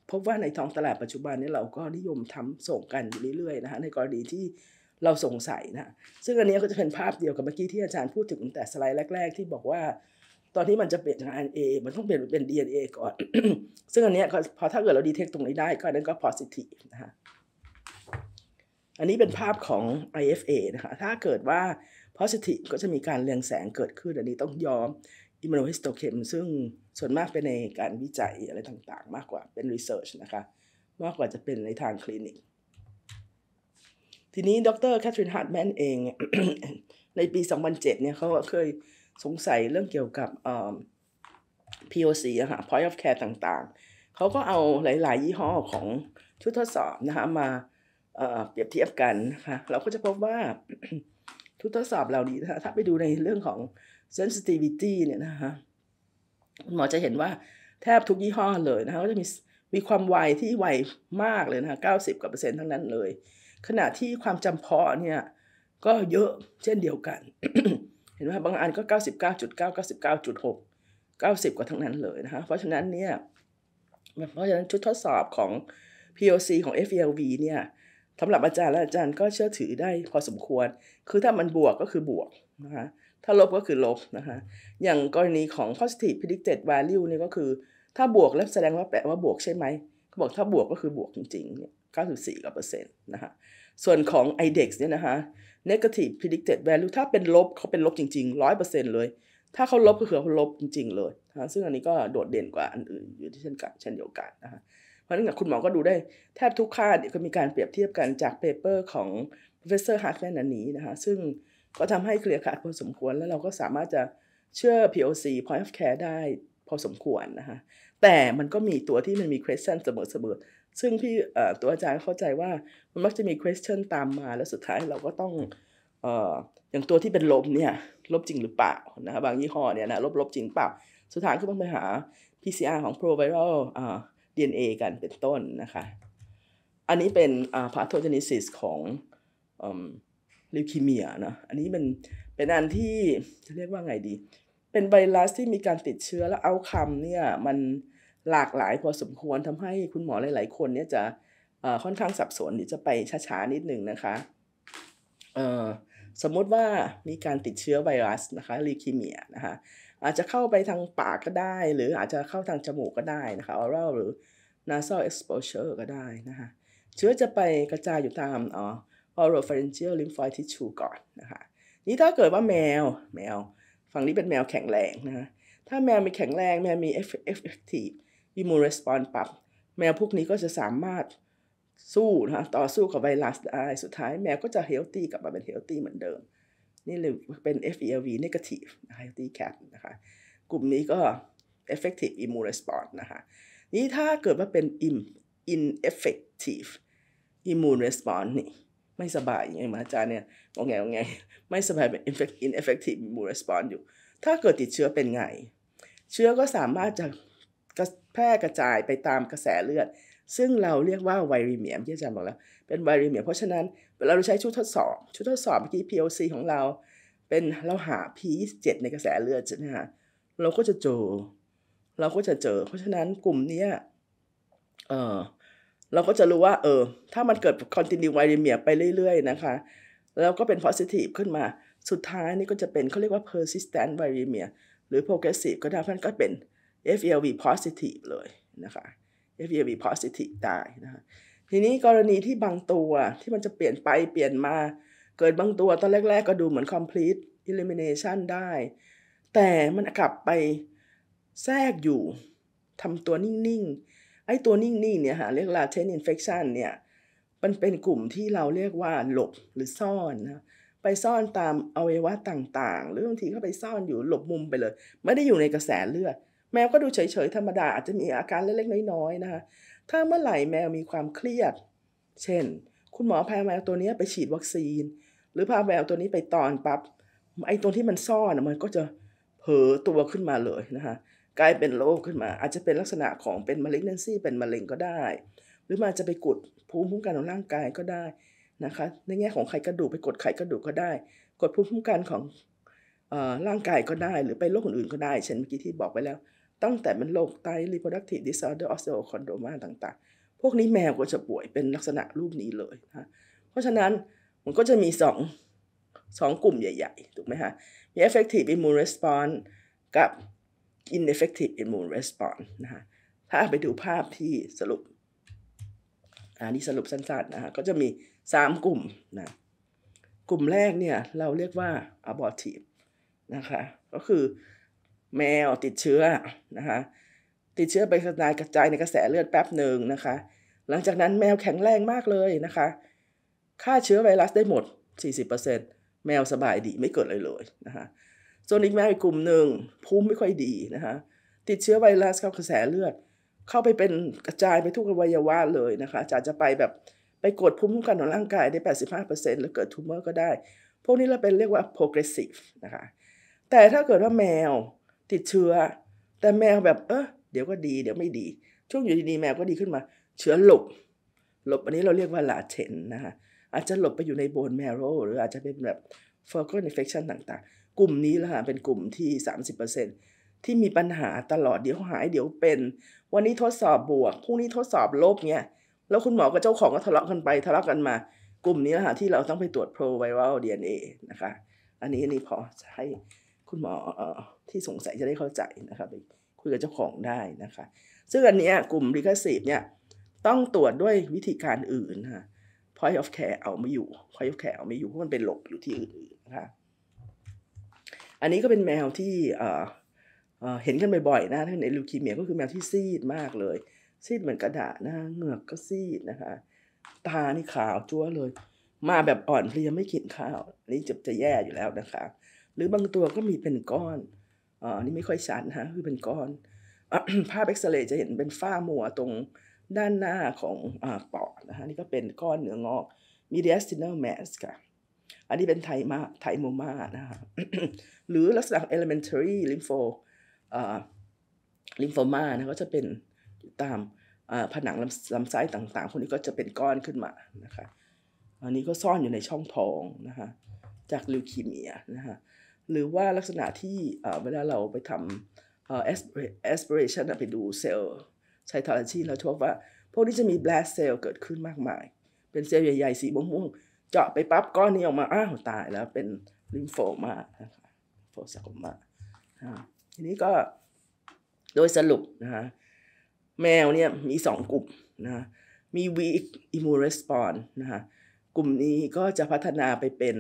พบว่าในท้องตลาดปัจจุบันนี้เราก็นิยมทำส่งกันอยู่เรื่อยๆนะคะในกรณีที่เราสงสัยนะซึ่งอันนี้ก็จะเป็นภาพเดียวกับเมื่อกี้ที่อาจารย์พูดถึงแต่สไลด์แรก ๆ ที่บอกว่าตอนที่มันจะเปลี่ยนจาก RNA มันต้องเปลี่ยนเป็น DNA ก่อน ซึ่งอันนี้พอถ้าเกิดเราดีเทคตรงนี้ได้ก็นั้นก็ positive นะฮะ อันนี้เป็นภาพของ IFA นะคะ ถ้าเกิดว่า positive ก็จะมีการเรืองแสงเกิดขึ้น อันนี้ต้องยอม immunohistochem ซึ่งส่วนมากเป็นในการวิจัยอะไรต่างๆ มากกว่าเป็น research นะคะ มากกว่าจะเป็นในทางคลินิก ทีนี้ดรแคทรินฮาร์ดแมนเอง ในปี 2007เนี่ยเขาเคยสงสัยเรื่องเกี่ยวกับ POC อะค่ะ point of care ต่างๆ เขาก็เอาหลายๆ ยี่ห้อของชุดทดสอบนะคะมาเปรียบเทียบกันนะคะเราก็จะพบว่าชุดทดสอบเหล่านี้นะคะถ้าไปดูในเรื่องของ sensitivity เนี่ยนะคะหมอจะเห็นว่าแทบทุกยี่ห้อเลยนะคะก็จะมีมีความไวที่ไวมากเลยนะคะ90กว่าเปอร์เซ็นต์ทั้งนั้นเลย ขณะที่ความจำเพาะเนี่ยก็เยอะเช่นเดียวกันเห็นว่าบางอันก็ 99.9 99.6 90 กว่าทั้งนั้นเลยนะคะเพราะฉะนั้นเนี่ยเพราะฉะนั้นชุดทดสอบของ POC ของ FELV เนี่ยสำหรับอาจารย์และอาจารย์ก็เชื่อถือได้พอสมควร คือถ้ามันบวกก็คือบวกนะคะถ้าลบก็คือลบนะคะอย่างกรณีของ positive predicted value นี่ก็คือ ถ้าบวกแล้วแสดงว่าแปลว่าบวกใช่ไหมเขาบอกถ้าบวกก็คือบวกจริงๆเนี่ย94กว่าเปอร์เซ็นต์นะคะส่วนของ IDEX เนี่ยนะคะ negative predicted value ถ้าเป็นลบเขาเป็นลบจริงๆ 100%เเลย ถ้าเขาลบก็คือเขาลบจริง ๆเลยนะซึ่งอันนี้ก็โดดเด่นกว่าอันอื่นอยู่ที่เช่นกันเช่นเดียวกันนะฮะเพราะฉะนั้นคุณหมอก็ดูได้แทบทุกค่าเดี๋ยวก็มีการเปรียบเทียบกันจากเปเปอร์ของ professor h a r t l a n อันนี้นะฮะซึ่งก็ทำให้เคลียร์ขาดพอสมควรแล้วเราก็สามารถจะเชื่อ POC point of care ได้พอสมควรนะฮะแต่มันก็มีตัวที่มันมี question เสมอซึ่งพี่ตัวอาจารย์เข้าใจว่ามันมักจะมี question ตามมา แล้วสุดท้ายเราก็ต้องอย่างตัวที่เป็นลบเนี่ย ลบจริงหรือเปล่านะคบางยี่ห้อเนี่ยนะลบลบจริงเปล่า สุดท้ายก็ต้องไปหา PCR ของ proviral DNA กันเป็นต้นนะคะ อันนี้เป็น pathogenesis ของลิวคีเมียนะอันนี้มันเป็นอันที่จะเรียกว่าไงดี เป็นไวรัสที่มีการติดเชื้อแล้วเอาคำเนี่ยมันหลากหลายพอสมควรทำให้คุณหมอหลายๆ คนเนี่ยจะค่อนข้างสับสนหรือจะไปช้าๆ นิดหนึ่งนะคะสมมติว่ามีการติดเชื้อไวรัสนะคะลีคีเมียนะคะอาจจะเข้าไปทางปากก็ได้ หรืออาจจะเข้าทางจมูกก็ได้นะคะออร่ลหรือ nasal exposure ก็ได้นะคะเชื้อจะไปกระจายอยู่ตามอ๋อ oropharyngeal lymphoid tissue ก่อนนะคะนี่ถ้าเกิดว่าแมวแมวฝั่งนี้เป็นแมวแข็งแรงนะถ้าแมวมีแข็งแรงแมวมี effective อิมูเรสปอนปรับ แมวพวกนี้ก็จะสามารถสู้นะต่อสู้กับไวรัสได้ สุดท้ายแมวก็จะเฮลตี้กลับมาเป็นเฮลตี้เหมือนเดิม นี่เลยเป็น FELV negative healthy cat นะคะกลุ่มนี้ก็ effective immune response นะคะนี่ถ้าเกิดว่าเป็น ineffective immune response นี่ไม่สบายอยางไงมาอาจารย์เนี่ยงงไงงงไงไม่สบายเป็น ineffective immune response อยู่ถ้าเกิดติดเชื้อเป็นไง เชื้อก็สามารถจะแพร่กระจายไปตามกระแสเลือด ซึ่งเราเรียกว่าไวริเมียมที่อาจารย์บอกแล้วเป็นไวริเมียมเพราะฉะนั้นเวลาเราใช้ชุดทดสอบชุดทดสอบเมื่อกี้ POC ของเราเป็นเราหา P27 ในกระแสเลือดใช่ไหมฮะเราก็จะเจอ เราก็จะเจอเพราะฉะนั้นกลุ่มนี้เออเราก็จะรู้ว่าเออถ้ามันเกิด c o n t i น u e ไวริเมียมไปเรื่อยๆนะคะแล้วก็เป็น positive ขึ้นมาสุดท้ายนี่ก็จะเป็นเขาเรียกว่า persistent viremia หรือ progressive ก็ได้เพราะนั้นก็เป็น f l V. positive เลยนะคะ f l V. positive ได้นะคะทีนี้กรณีที่บางตัวที่มันจะเปลี่ยนไปเปลี่ยนมาเกิดบางตัวตอนแรกๆ ก็ดูเหมือน complete elimination ได้ แต่มันกลับไปแทรกอยู่ทำตัวนิ่งๆ ไอ้ตัวนิ่งๆเนี่ยฮะเรียก latent infection เนี่ยมันเป็นกลุ่มที่เราเรียกว่าหลบหรือซ่อนนะไปซ่อนตามอวัยวะต่างๆ หรือบางทีก็ไปซ่อนอยู่หลบมุมไปเลย ไม่ได้อยู่ในกระแสเลือดแมวก็ดูเฉยๆ ธรรมดา อาจจะมีอาการเล็กๆ น้อยๆนะคะถ้าเมื่อไหร่แมวมีความเครียด เช่น คุณหมอพาแมวตัวนี้ไปฉีดวัคซีน หรือพาแมวตัวนี้ไปตอนปับ๊บไอ้ตัวที่มันซ่อนมันก็จะเผลอตัวขึ้นมาเลยนะคะกลายเป็นโรคขึ้นมา อาจจะเป็นลักษณะของเป็นมะเร็งเนนซี่เป็นมะเร็งก็ได้ หรือมันจะไปกดภูมิคุ้มกันของร่างกายก็ได้นะคะในแง่ของไขกระดูกไปกดไขกระดูกก็ได้ กดภูมิคุ้มกันของร่างกายก็ได้ หรือไปโรคอื่นๆก็ได้เช่นเมื่อกี้ที่บอกไปแล้วตั้งแต่เป็นโรคไต reproductive disorder osteochondroma ต่างๆ พวกนี้แมวก็จะป่วยเป็นลักษณะรูปนี้เลยนะ เพราะฉะนั้นมันก็จะมีสองสองกลุ่มใหญ่ ๆ ถูกไหมฮะ มี effective immune response กับ ineffective immune response นะฮะ ถ้าไปดูภาพที่สรุปอันนี้สรุปสั้นๆนะฮะก็จะมี 3 กลุ่มนะกลุ่มแรกเนี่ยเราเรียกว่า abortive นะคะก็คือแมวติดเชื้อนะคะติดเชื้อไปกระจายกระจายในกระแสเลือดแป๊บหนึ่งนะคะหลังจากนั้นแมวแข็งแรงมากเลยนะคะฆ่าเชื้อไวรัสได้หมด 40%แมวสบายดีไม่เกิดเลยเลยนะคะส่วนอีกแมวอีกกลุ่มหนึ่งภูมิไม่ค่อยดีนะคะติดเชื้อไวรัสเข้ากระแสเลือด เข้าไปเป็นกระจายไปทุกอวัยวะเลยนะคะอาจจะไปแบบไปกดภูมิคุ้มกันของร่างกายได้85%แล้วเกิดทูมเมอร์ก็ได้ พวกนี้เราเป็นเรียกว่า progressive นะคะแต่ถ้าเกิดว่าแมวติดเชื้อแต่แมวแบบเออเดี๋ยวก็ดีเดี๋ยวไม่ดี ช่วงอยู่ดีๆแมวก็ดีขึ้นมา เชื้อหลบ หลบอันนี้เราเรียกว่าลาเทนนะคะอาจจะหลบไปอยู่ในโบนแมโรหรืออาจจะเป็นแบบฟอร์กอนอินเฟคชันต่าง ๆ กลุ่มนี้ละค่ะเป็นกลุ่มที่ 30%ที่มีปัญหาตลอดเดี๋ยวหายเดี๋ยวเป็นวันนี้ทดสอบบวกพรุ่งนี้ทดสอบลบเนี่ยแล้วคุณหมอกับเจ้าของก็ทะเลาะกันไปทะเลาะกันมา กลุ่มนี้ละค่ะที่เราต้องไปตรวจโรไวรัลดีเอ็นเอนะคะอันนี้นี่พอให้คุณหมอที่สงสัยจะได้เข้าใจนะครับคุยกับเจ้าของได้นะคะ ซึ่งอันนี้กลุ่มลิขสิทธิ์เนี่ยต้องตรวจด้วยวิธีการอื่นค่ะ point of care เอาไม่อยู่ point of care เอาไม่อยู่เพราะมันเป็นหลบอยู่ที่อื่นนะคะอันนี้ก็เป็นแมวที่เห็นกันบ่อยๆนะท่ในลูคีเมียก็คือแมวที่ซีดมากเลย ซีดเหมือนกระดาษนะเหงือกก็ซีดนะคะ ตานี่ขาว จั้วเลย มาแบบอ่อนเพลียไม่กินข้าว นี่จะจะแย่อยู่แล้วนะคะ หรือบางตัวก็มีเป็นก้อนอันนี้ไม่ค่อยชัดนะคะคือเป็นก้อน ภาพเอ็กซเรย์จะเห็นเป็นฝ้ามัวตรงด้านหน้าของอปอดนะคะนี่ก็เป็นก้อนเนื้องอก mediastinal mass ค่ะ อันนี้เป็นไทมาไทโมมานะคะหรือลักษณะ elementary lympho ลิมโฟมานะก็จะเป็นตามผนังลำลำไส้ต่างๆพวกนี้ก็จะเป็นก้อนขึ้นมา นะคะ อันนี้ก็ซ่อนอยู่ในช่องท้องนะคะจากลิวคีเมียนะคะหรือว่าลักษณะที่เวลาเราไปทำเอ aspiration ไปดูเซลล์ไช้ทารนชีเราชอบว่า พวกนี้จะมี blast cell เกิดขึ้นมากมาย เป็นเซลล์ใหญ่ๆ สีม่วงๆ เจาะไปปั๊บก้อนนี้ออกมา อ้าวตายแล้ว เป็นลิมโฟมาโฟสักคมาทีนี้ก็ โดยสรุปนะฮะ แมวเนี่ยมีสองกลุ่มนะ มี weak immune response นะฮะ กลุ่มนี้ก็จะพัฒนาไปเป็น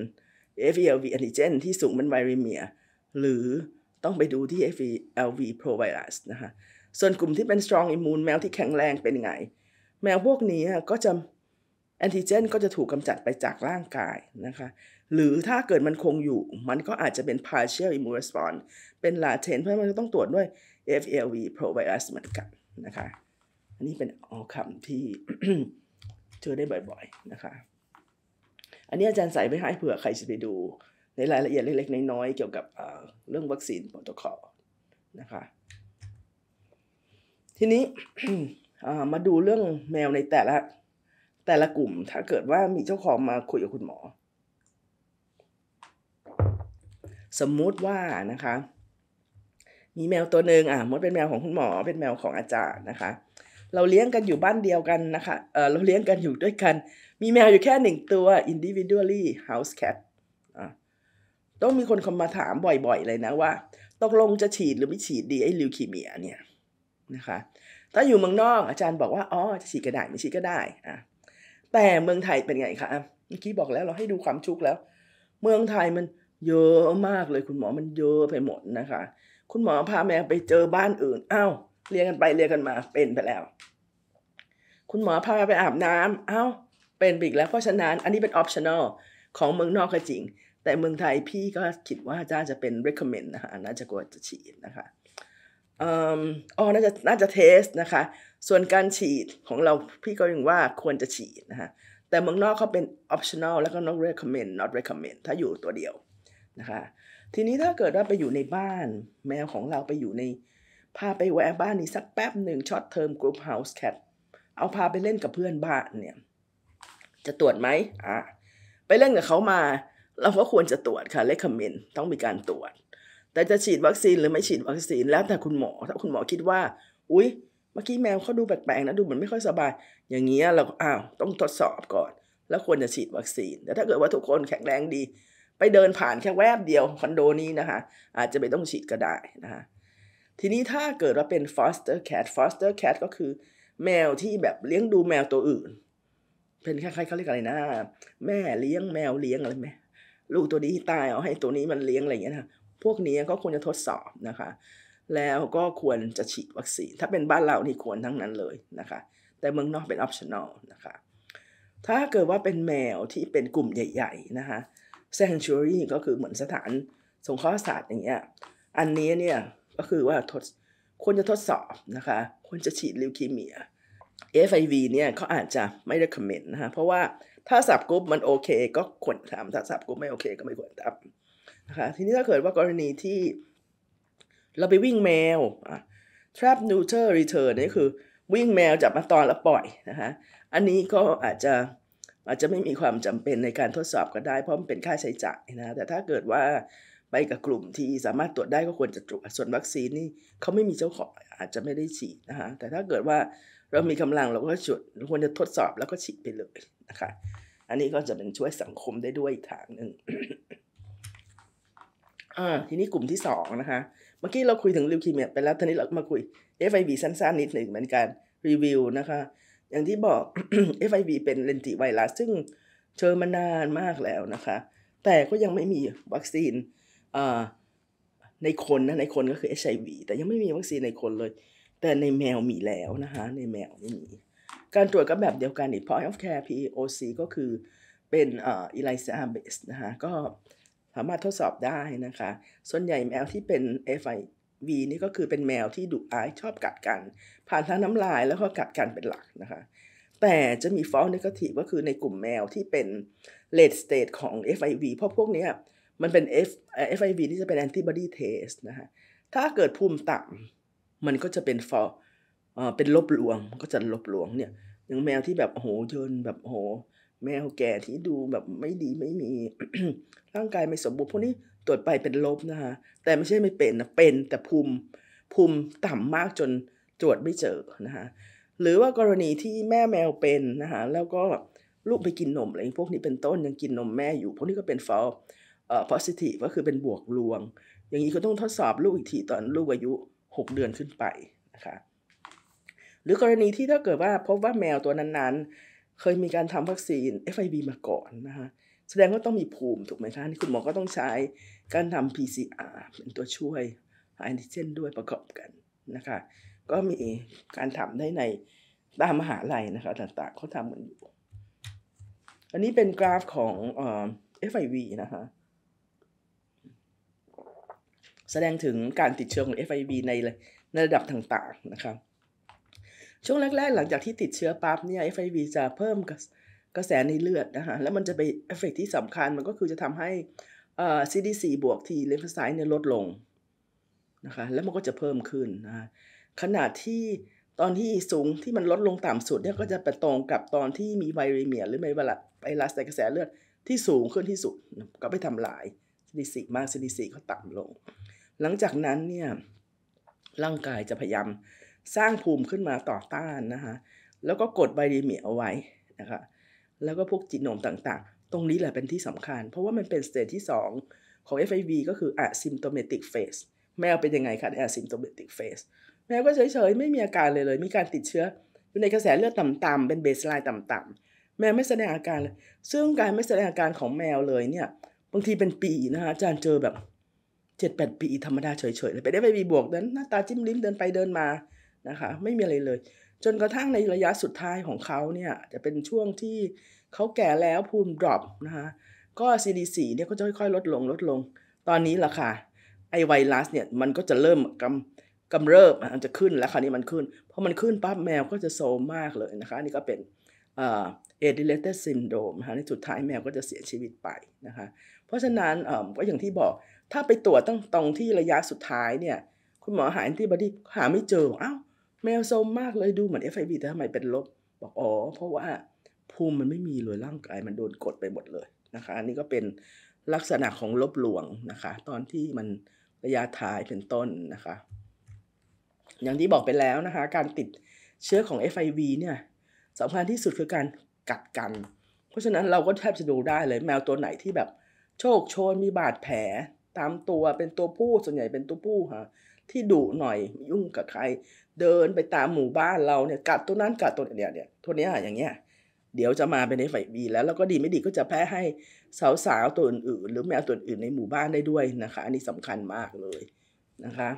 FELV แอนติเจนที่สูงเป็นไวริเมียหรือต้องไปดูที่ FELV provirus นะคะส่วนกลุ่มที่เป็น strong immune แมวที่แข็งแรงเป็นไง แมวพวกนี้ก็จะแอนติเจนก็จะถูกกำจัดไปจากร่างกายนะคะ หรือถ้าเกิดมันคงอยู่ มันก็อาจจะเป็น partial immune response เป็น latent เพราะมันต้องตรวจด้วย FLV provirus เหมือนกันนะคะ อันนี้เป็นออค c ที่เจอได้บ่อยๆ นะคะอันนี้อาจารย์ใส่ไว้ให้เผื่อใครจะไปดู ในรายละเอียดเล็กๆน้อยๆเกี่ยวกับเรื่องวัคซีนโปรโตคอลนะคะ ทีนี้มาดูเรื่องแมวในแต่ละแต่ละกลุ่มถ้าเกิดว่ามีเจ้าของมาคุยกับคุณหมอ สมมุติว่านะคะ มีแมวตัวหนึ่งอ่ะมดเป็นแมวของคุณหมอเป็นแมวของอาจารย์นะคะเราเลี้ยงกันอยู่บ้านเดียวกันนะคะ เออเราเลี้ยงกันอยู่ด้วยกัน มีแมวอยู่แค่หนึ่งตัว individually house cat ต้องมีคนคอมมาถามบ่อยๆ เลยนะว่า ตกลงจะฉีดหรือไม่ฉีดดีไอ้ลิวคีเมียเนี่ยนะคะ ถ้าอยู่เมืองนอกอาจารย์บอกว่า อ๋อ จะฉีดก็ได้ไม่ฉีดก็ได้ อ่ะแต่เมืองไทยเป็นไงคะ เมื่อกี้บอกแล้วเราให้ดูความชุกแล้ว เมืองไทยมันเยอะมากเลยคุณหมอมันเยอะไปหมดนะคะ คุณหมอพาแมวไปเจอบ้านอื่น อ้าวเรียงกันไปเรียงกันมาเป็นไปแล้ว คุณหมอพาไปอาบน้ำเอ้าเป็นอีกแล้วเพราะฉะนั้นอันนี้เป็น optional ของเมืองนอกก็จริง แต่เมืองไทยพี่ก็คิดว่าจ้าจะเป็น recommend นะคะน่าจะกลัวจะฉีดนะคะอ๋อน่าจะน่าจะเทสนะคะ ส่วนการฉีดของเราพี่ก็ยังว่าควรจะฉีดนะคะแต่เมืองนอกเขาเป็น optional แล้วก็ not recommend not recommend ถ้าอยู่ตัวเดียวนะคะ ทีนี้ถ้าเกิดว่าไปอยู่ในบ้านแมวของเราไปอยู่ในพาไปแวะบ้านนี่สักแป๊บหนึ่งช็อตเทอมกรุ๊ปเฮาส์แคทเอาพาไปเล่นกับเพื่อนบ้านเนี่ย จะตรวจไหมอ่ะไปเล่นกับเขามา เราก็ควรจะตรวจค่ะเลคคอมเมนต้องมีการตรวจ แต่จะฉีดวัคซีนหรือไม่ฉีดวัคซีนแล้วแต่คุณหมอ ถ้าคุณหมอคิดว่า อุ๊ย เมื่อกี้แมวเขาดูแปลกๆนะดูเหมือนไม่ค่อยสบาย อย่างเงี้ย เราอ้าวต้องทดสอบก่อน แล้วควรจะฉีดวัคซีน แต่ถ้าเกิดว่าทุกคนแข็งแรงดี ไปเดินผ่านแค่แวบเดียวคอนโดนี้นะคะอาจจะไม่ต้องฉีดก็ได้นะคะทีนี้ถ้าเกิดว่าเป็น foster cat foster cat ก็คือแมวที่แบบเลี้ยงดูแมวตัวอื่น เป็นคล้ายๆเขาเรียกอะไรนะแม่เลี้ยงแมวเลี้ยงอะไรไหมลูกตัวนี้ตายเอาให้ตัวนี้มันเลี้ยงอะไรอย่างเงี้ยนะพวกนี้ก็ควรจะทดสอบนะคะ แล้วก็ควรจะฉีดวัคซีน ถ้าเป็นบ้านเรานี่ควรทั้งนั้นเลยนะคะ แต่เมืองนอกเป็นออปชั่นอลนะคะ ถ้าเกิดว่าเป็นแมวที่เป็นกลุ่มใหญ่ ๆนะคะ sanctuary ก็คือเหมือนสถานสงเคราะห์สัตว์อย่างเงี้ยอันนี้เนี่ยก็คือว่าทดควรจะทดสอบนะคะควรจะฉีดลิวคีเมีย FIV เนี่ยเขาอาจจะไม่ได้คอมเมนต์นะคะเพราะว่าถ้าสับกรุ๊ปมันโอเค ก็ควรทำถ้าสับกรุ๊ปไม่โอเค ก็ไม่ควรทำนะคะทีนี้ถ้าเกิดว่ากรณีที่เราไปวิ่งแมว trap neuter return นี่คือวิ่งแมวจับมาตอนแล้วปล่อยนะคะอันนี้ก็อาจจะอาจจะไม่มีความจำเป็นในการทดสอบก็ได้ เพราะมันเป็นค่าใช้จ่ายนะแต่ถ้าเกิดว่าไปกับกลุ่มที่สามารถตรวจได้ก็ควรจะตรวจส่วนวัคซีนนี่เขาไม่มีเจ้าของอาจจะไม่ได้ฉีดนะคะแต่ถ้าเกิดว่าเรามีกำลังเราก็ฉุดควรจะทดสอบแล้วก็ฉีดไปเลยนะคะ อันนี้ก็จะเป็นช่วยสังคมได้ด้วยอีกทางหนึ่งทีนี้กลุ่มที่สองนะคะเมื่อกี้เราคุยถึงลิวคีเมียไปแล้ว ทีนี้เรามาคุย FIV สั้นๆ นิดหนึ่งเหมือนกันรีวิวนะคะ อย่างที่บอก FIV เป็นเลนติไวรัสซึ่งเจอมานานมากแล้วนะคะ แต่ก็ยังไม่มีวัคซีนในคนนะ ในคนก็คือ HIV แต่ยังไม่มีวัคซีนในคนเลย แต่ในแมวมีแล้วนะคะในแมวไม่มีการตรวจก็แบบเดียวกันอีก point of care POC ก็คือเป็นเอ่อ ELISA based นะคะก็สามารถทดสอบได้นะคะ ส่วนใหญ่แมวที่เป็น FIV นี่ก็คือเป็นแมวที่ดุร้ายชอบกัดกัน ผ่านทางน้ำลายแล้วก็กัดกันเป็นหลักนะคะ แต่จะมี false negative ก็คือในกลุ่มแมวที่เป็น late stage ของ FIV เพราะพวกนี้มันเป็น F FIV ที่จะเป็นแอนติบอดีเทสนะฮะ ถ้าเกิดภูมิต่ำมันก็จะเป็นฟอเป็นลบลวงก็จะลบลวงเนี่ยอย่างแมวที่แบบ โอ้โหเยินแบบโอหแมวแก่ที่ดูแบบไม่ดีไม่มีร่างกายไม่สมบูรณ์พวกนี้ตรวจไปเป็นลบนะคะแต่ไม่ใช่ไม่เป็นนะเป็น แต่ภูมิ ภูมิต่ำมากจนตรวจไม่เจอนะคะหรือว่ากรณีที่แม่แมวเป็นนะคะแล้วก็ลูกไปกินนมอะไรพวกนี้เป็นต้นยังกินนมแม่อยู่พวกนี้ก็เป็นฟอลเอ่อ positive ก็คือเป็นบวกลวง อย่างนี้ก็ต้องทดสอบลูกอีกทีตอนลูกอายุ 6 เดือนขึ้นไปนะคะ หรือกรณีที่ถ้าเกิดว่าพบว่าแมวตัวนั้นๆ เคยมีการทำวัคซีน FIB มาก่อนนะคะแสดงว่าต้องมีภูมิถูกไหมคะนี่คุณหมอก็ต้องใช้การทำ PCR เป็นตัวช่วยหาแอนติเจนด้วยประกอบกันนะคะ ก็มีการทำได้ในตามมหาลัยนะคะ ต่างๆเขาทำกันอยู่ อันนี้เป็นกราฟของเอ่อ FIV นะคะแสดงถึงการติดเชื้อของ FIB ในในระดับต่างๆนะครับ ช่วงแรก ๆ หลังจากที่ติดเชื้อปั๊บเนี่ย FIB จะเพิ่มกระแสในเลือดนะฮะแล้วมันจะไปเอฟเฟกที่สำคัญมันก็คือจะทำให้ CD4 บวกทีเลมฟไซด์เนี่ยลดลงนะคะแล้วมันก็จะเพิ่มขึ้นนะขนาดที่ตอนที่สูงที่มันลดลงต่ำสุดเนี่ยก็จะไปตรงกับตอนที่มีไวรัสเมียหรือไวรัสในกระแสเลือดที่สูงขึ้นที่สุด ก็ไปทำลาย CD4 มาก CD4 ก็ต่ำลงหลังจากนั้นเนี่ย ร่างกายจะพยายามสร้างภูมิขึ้นมาต่อต้านนะคะแล้วก็กดไบดีเมียเอาไว้นะคะแล้วก็พวกจีโนมต่างๆ ตรงนี้แหละเป็นที่สำคัญ เพราะว่ามันเป็นสเตจที่2ของ FIV ก็คือ asymptomatic phase แมวเป็นยังไงคะ asymptomatic phase แมวก็เฉยๆ ไม่มีอาการเลยเลย มีการติดเชื้ออยู่ในกระแสเลือดต่ำๆเป็นเบสไลน์ต่ำๆแมวไม่แสดงอาการเลยซึ่งการไม่แสดงอาการของแมวเลยเนี่ยบางทีเป็นปีนะคะอาจารย์เจอแบบจ็ดแปดปีธรรมดาเฉยๆ เลย ไปได้ไปบีบวกนั้นหน้าตาจิ้ม ลิ้ม เดินไปเดินมานะคะไม่มีอะไรเลย จนกระทั่งในระยะสุดท้ายของเขาเนี่ยจะเป็นช่วงที่เขาแก่แล้วภูมิดรอปนะคะก็ CDC เนี่ยก็จะค่อยๆ ลดลงลดลง ตอนนี้ล่ะค่ะไอไวรัสเนี่ย มันก็จะเริ่มกำกำเริบมันจะขึ้นแล้วคราวนี้มันขึ้นพอมันขึ้นปั๊บแมวก็จะโซมมากเลยนะคะนี่ก็เป็นเอดิเลเตอร์ซินโดมนะคะในสุดท้ายแมวก็จะเสียชีวิตไปนะคะเพราะฉะนั้นก็อย่างที่บอกถ้าไปตรวจตั้งตรงที่ระยะสุดท้ายเนี่ย คุณหมอหาแอนติบอดีหาไม่เจอ เอ้าแมวโซมมากเลยดูเหมือน f อีแต่ทำไมเป็นลบ บอกอ๋อ เพราะว่าภูมิมันไม่มีเลยร่างกาย มันโดนกดไปหมดเลยนะคะ อันนี้ก็เป็นลักษณะของลบหลวงนะคะ ตอนที่มันระยะท้ายเป็นต้นนะคะ อย่างที่บอกไปแล้วนะคะ การติดเชื้อของ FIV เนี่ยสำคัญที่สุดคือการกัดกัน เพราะฉะนั้นเราก็แทบจะดูได้เลย แมวตัวไหนที่แบบโชคโชนมีบาดแผลตามตัวเป็นตัวผู้ส่วนใหญ่เป็นตัวผู้ค่ะที่ดุหน่อยยุ่งกับใคร เดินไปตามหมู่บ้านเราเนี่ยกัดตัวนั้นกัดตัวเนี่ยเนี่ยตัวเนี้ยอย่างเงี้ยเดี๋ยวจะมาเป็นในฝ่ายบีแล้วแล้วก็ดีไม่ดีก็จะแพ้ให้สาวๆตัวอื่นๆหรือแมวตัวอื่นในหมู่บ้านได้ด้วยนะคะ อันนี้สำคัญมากเลยนะคะ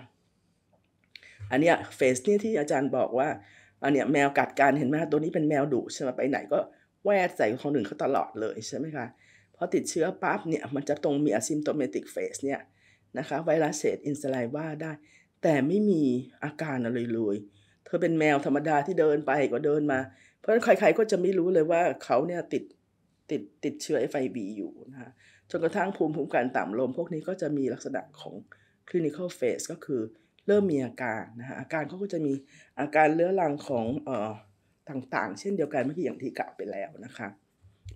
อันเนี้ยเฟสเนี่ยที่อาจารย์บอกว่าอันเนี้ยแมวกัดกันเห็นไหมตัวนี้เป็นแมวดุใช่ไหมไปไหนก็แวดใส่องหนึ่งเขาตลอดเลยใช่ไหมคะพอติดเชื้อปั๊บเนี่ยมันจะตรงมี asymptomatic phase เนี่ยนะคะไวรัสเซตอินสไลว่าได้แต่ไม่มีอาการอะไรเลยเธอเป็นแมวธรรมดาที่เดินไปก็เดินมา เพราะฉะนั้นใครๆก็จะไม่รู้เลยว่าเขาเนี่ยติดติดติดเชื้อ FIB อยู่นะคะจนกระทั่งภูมิคุ้มกันต่ำลงพวกนี้ก็จะมีลักษณะของ clinical phase ก็คือเริ่มมีอาการนะคะอาการเขาก็จะมีอาการเลื้อรังของเอ่อต่างๆ เช่นเดียวกันเมื่อกี้อย่างที่กล่าวไปแล้วนะคะ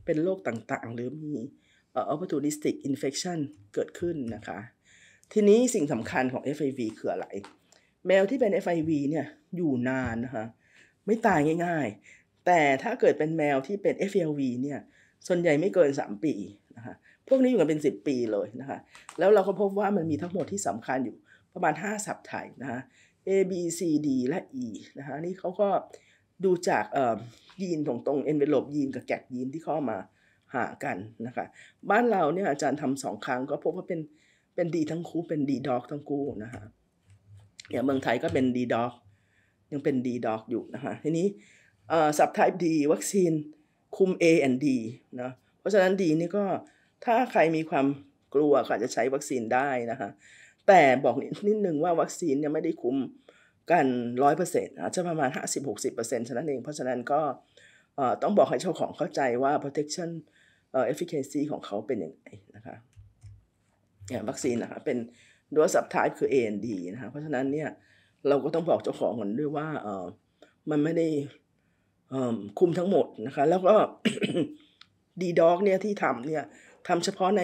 เป็นโรคต่างๆ หรือมี opportunistic infection เกิดขึ้นนะคะ ทีนี้สิ่งสำคัญของ FIV คืออะไร แมวที่เป็น FIV เนี่ย อยู่นานนะคะ ไม่ตายง่ายๆ แต่ถ้าเกิดเป็นแมวที่เป็น FLV เนี่ย ส่วนใหญ่ไม่เกิน 3 ปีนะคะ พวกนี้อยู่กันเป็น 10 ปีเลยนะคะ แล้วเราก็พบว่ามันมีทั้งหมดที่สำคัญอยู่ประมาณ 5สับไทยนะคะ A B C D และ E นะคะ นี่เขาก็ดูจากยีนของตรงเอนเวลบยีนกับแกกยีนที่เข้ามาหากันนะคะบ้านเราเนี่ยอาจารย์ทำสองครั้งก็พบว่าเป็นเป็นดีทั้งคู่เป็นดีด็อกทั้งคู่นะคะอย่างเมืองไทยก็เป็นดีด็อก ยังเป็นดีด็อกอยู่นะคะทีนี้สับไทป์ดีวัคซีนคุม A อ n d D นะเพราะฉะนั้นดีนี่ก็ถ้าใครมีความกลัวก็ะจจะใช้วัคซีนได้นะคะแต่บอกนิดนึงว่าวัคซีนเนี่ยไม่ได้คุมกันร้อยเปอร์เซ็นต์อาจจะประมาณ 50-60%ฉะนั้นเอง เพราะฉะนั้นก็ต้องบอกให้เจ้าของเข้าใจว่า protection efficacy ของเขาเป็นยังไงนะคะอย่างวัคซีนนะคะ เป็นดัวสับท้ายคือ AND นะคะเพราะฉะนั้นเนี่ยเราก็ต้องบอกเจ้าของมือนด้วยว่าเออมันไม่ได้คุมทั้งหมดนะคะแล้วก็ดีด็อกเนี่ยที่ทำเนี่ยทำเฉพาะใน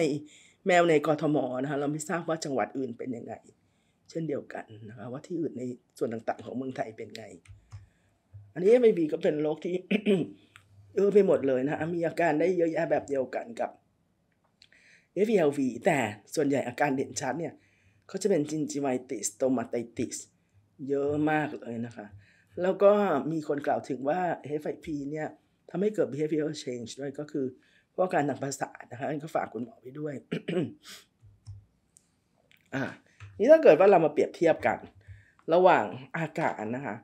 แมวในกรทมนะคะเราไม่ทราบว่าจังหวัดอื่นเป็นยังไงเช่นเดียวกันนะครับว่าที่อื่นในส่วนต่างๆของเมืองไทยเป็นไง อันนี้อบีก็เป็นโรคที่เออไปหมดเลยนะมีอาการได้เยอะแยะแบบเดียวกันกับ FELV แต่ส่วนใหญ่อาการเด่นชัดเนี่ยเขาจะเป็นจินจิไวติสโตมาไตติสเยอะมากเลยนะคะ แล้วก็มีคนกล่าวถึงว่า FIP เนี่ยทำให้เกิด behavioral change ด้วยก็คือพวกการทางภาษานะคะก็ฝากคุณหมอไปด้วยอ่านี่ถ้าเกิดว่าเรามาเปรียบเทียบกัน ระหว่างอากาศนะคะ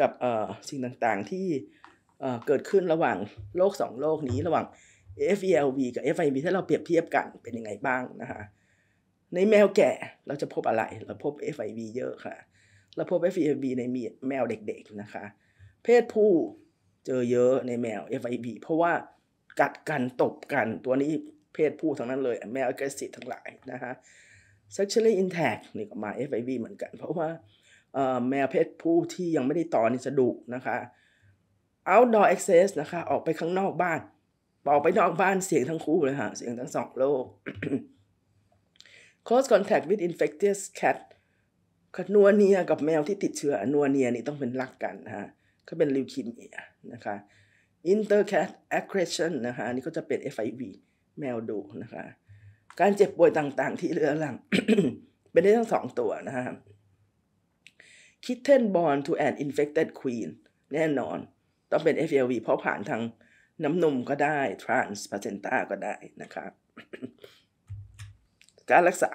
กับสิ่งต่างๆที่เกิดขึ้นระหว่างโลก2โลกนี้ ระหว่าง FELV กับ FIB ถ้าเราเปรียบเทียบกันเป็นยังไงบ้างนะคะในแมวแก่เราจะพบอะไรเราพบ FIB เยอะค่ะเราพบ f e l v ในแมวเด็กๆนะคะ เพศผู้เจอเยอะในแมว FIB เพราะว่ากัดกัน ตบกันตัวนี้เพศผู้ทั้งนั้นเลยแมวกระสิทธ์ทั้งหลายนะคะ sexually intact นี่ก็มา FIV เหมือนกัน เพราะว่าแมวเพศผู้ที่ยังไม่ได้ต่อนี่สะดุนะคะ outdoor access นะคะ ออกไปข้างนอกบ้านออกไปนอกบ้านเสียงทั้งคู่เลยค่ะเสียงทั้งสองโลก close contact with infectious cat ขนัวเนียกับแมวที่ติดเชื้อนัวเนียนี่ต้องเป็นรักกันนะฮะก็เป็นลิวคีเมียนะคะ intercat aggression นะคะอันนี้ก็จะเป็น FIV แมวดุนะคะการเจ็บป่วยต่างๆที่เรืออรังเป็นได้ทั้งสองตัวนะฮะ kitten born to an infected queen แน่นอนต้องเป็น FLV เพราะผ่านทางน้ำนมก็ได้ trans placenta ก็ได้นะครับ การรักษา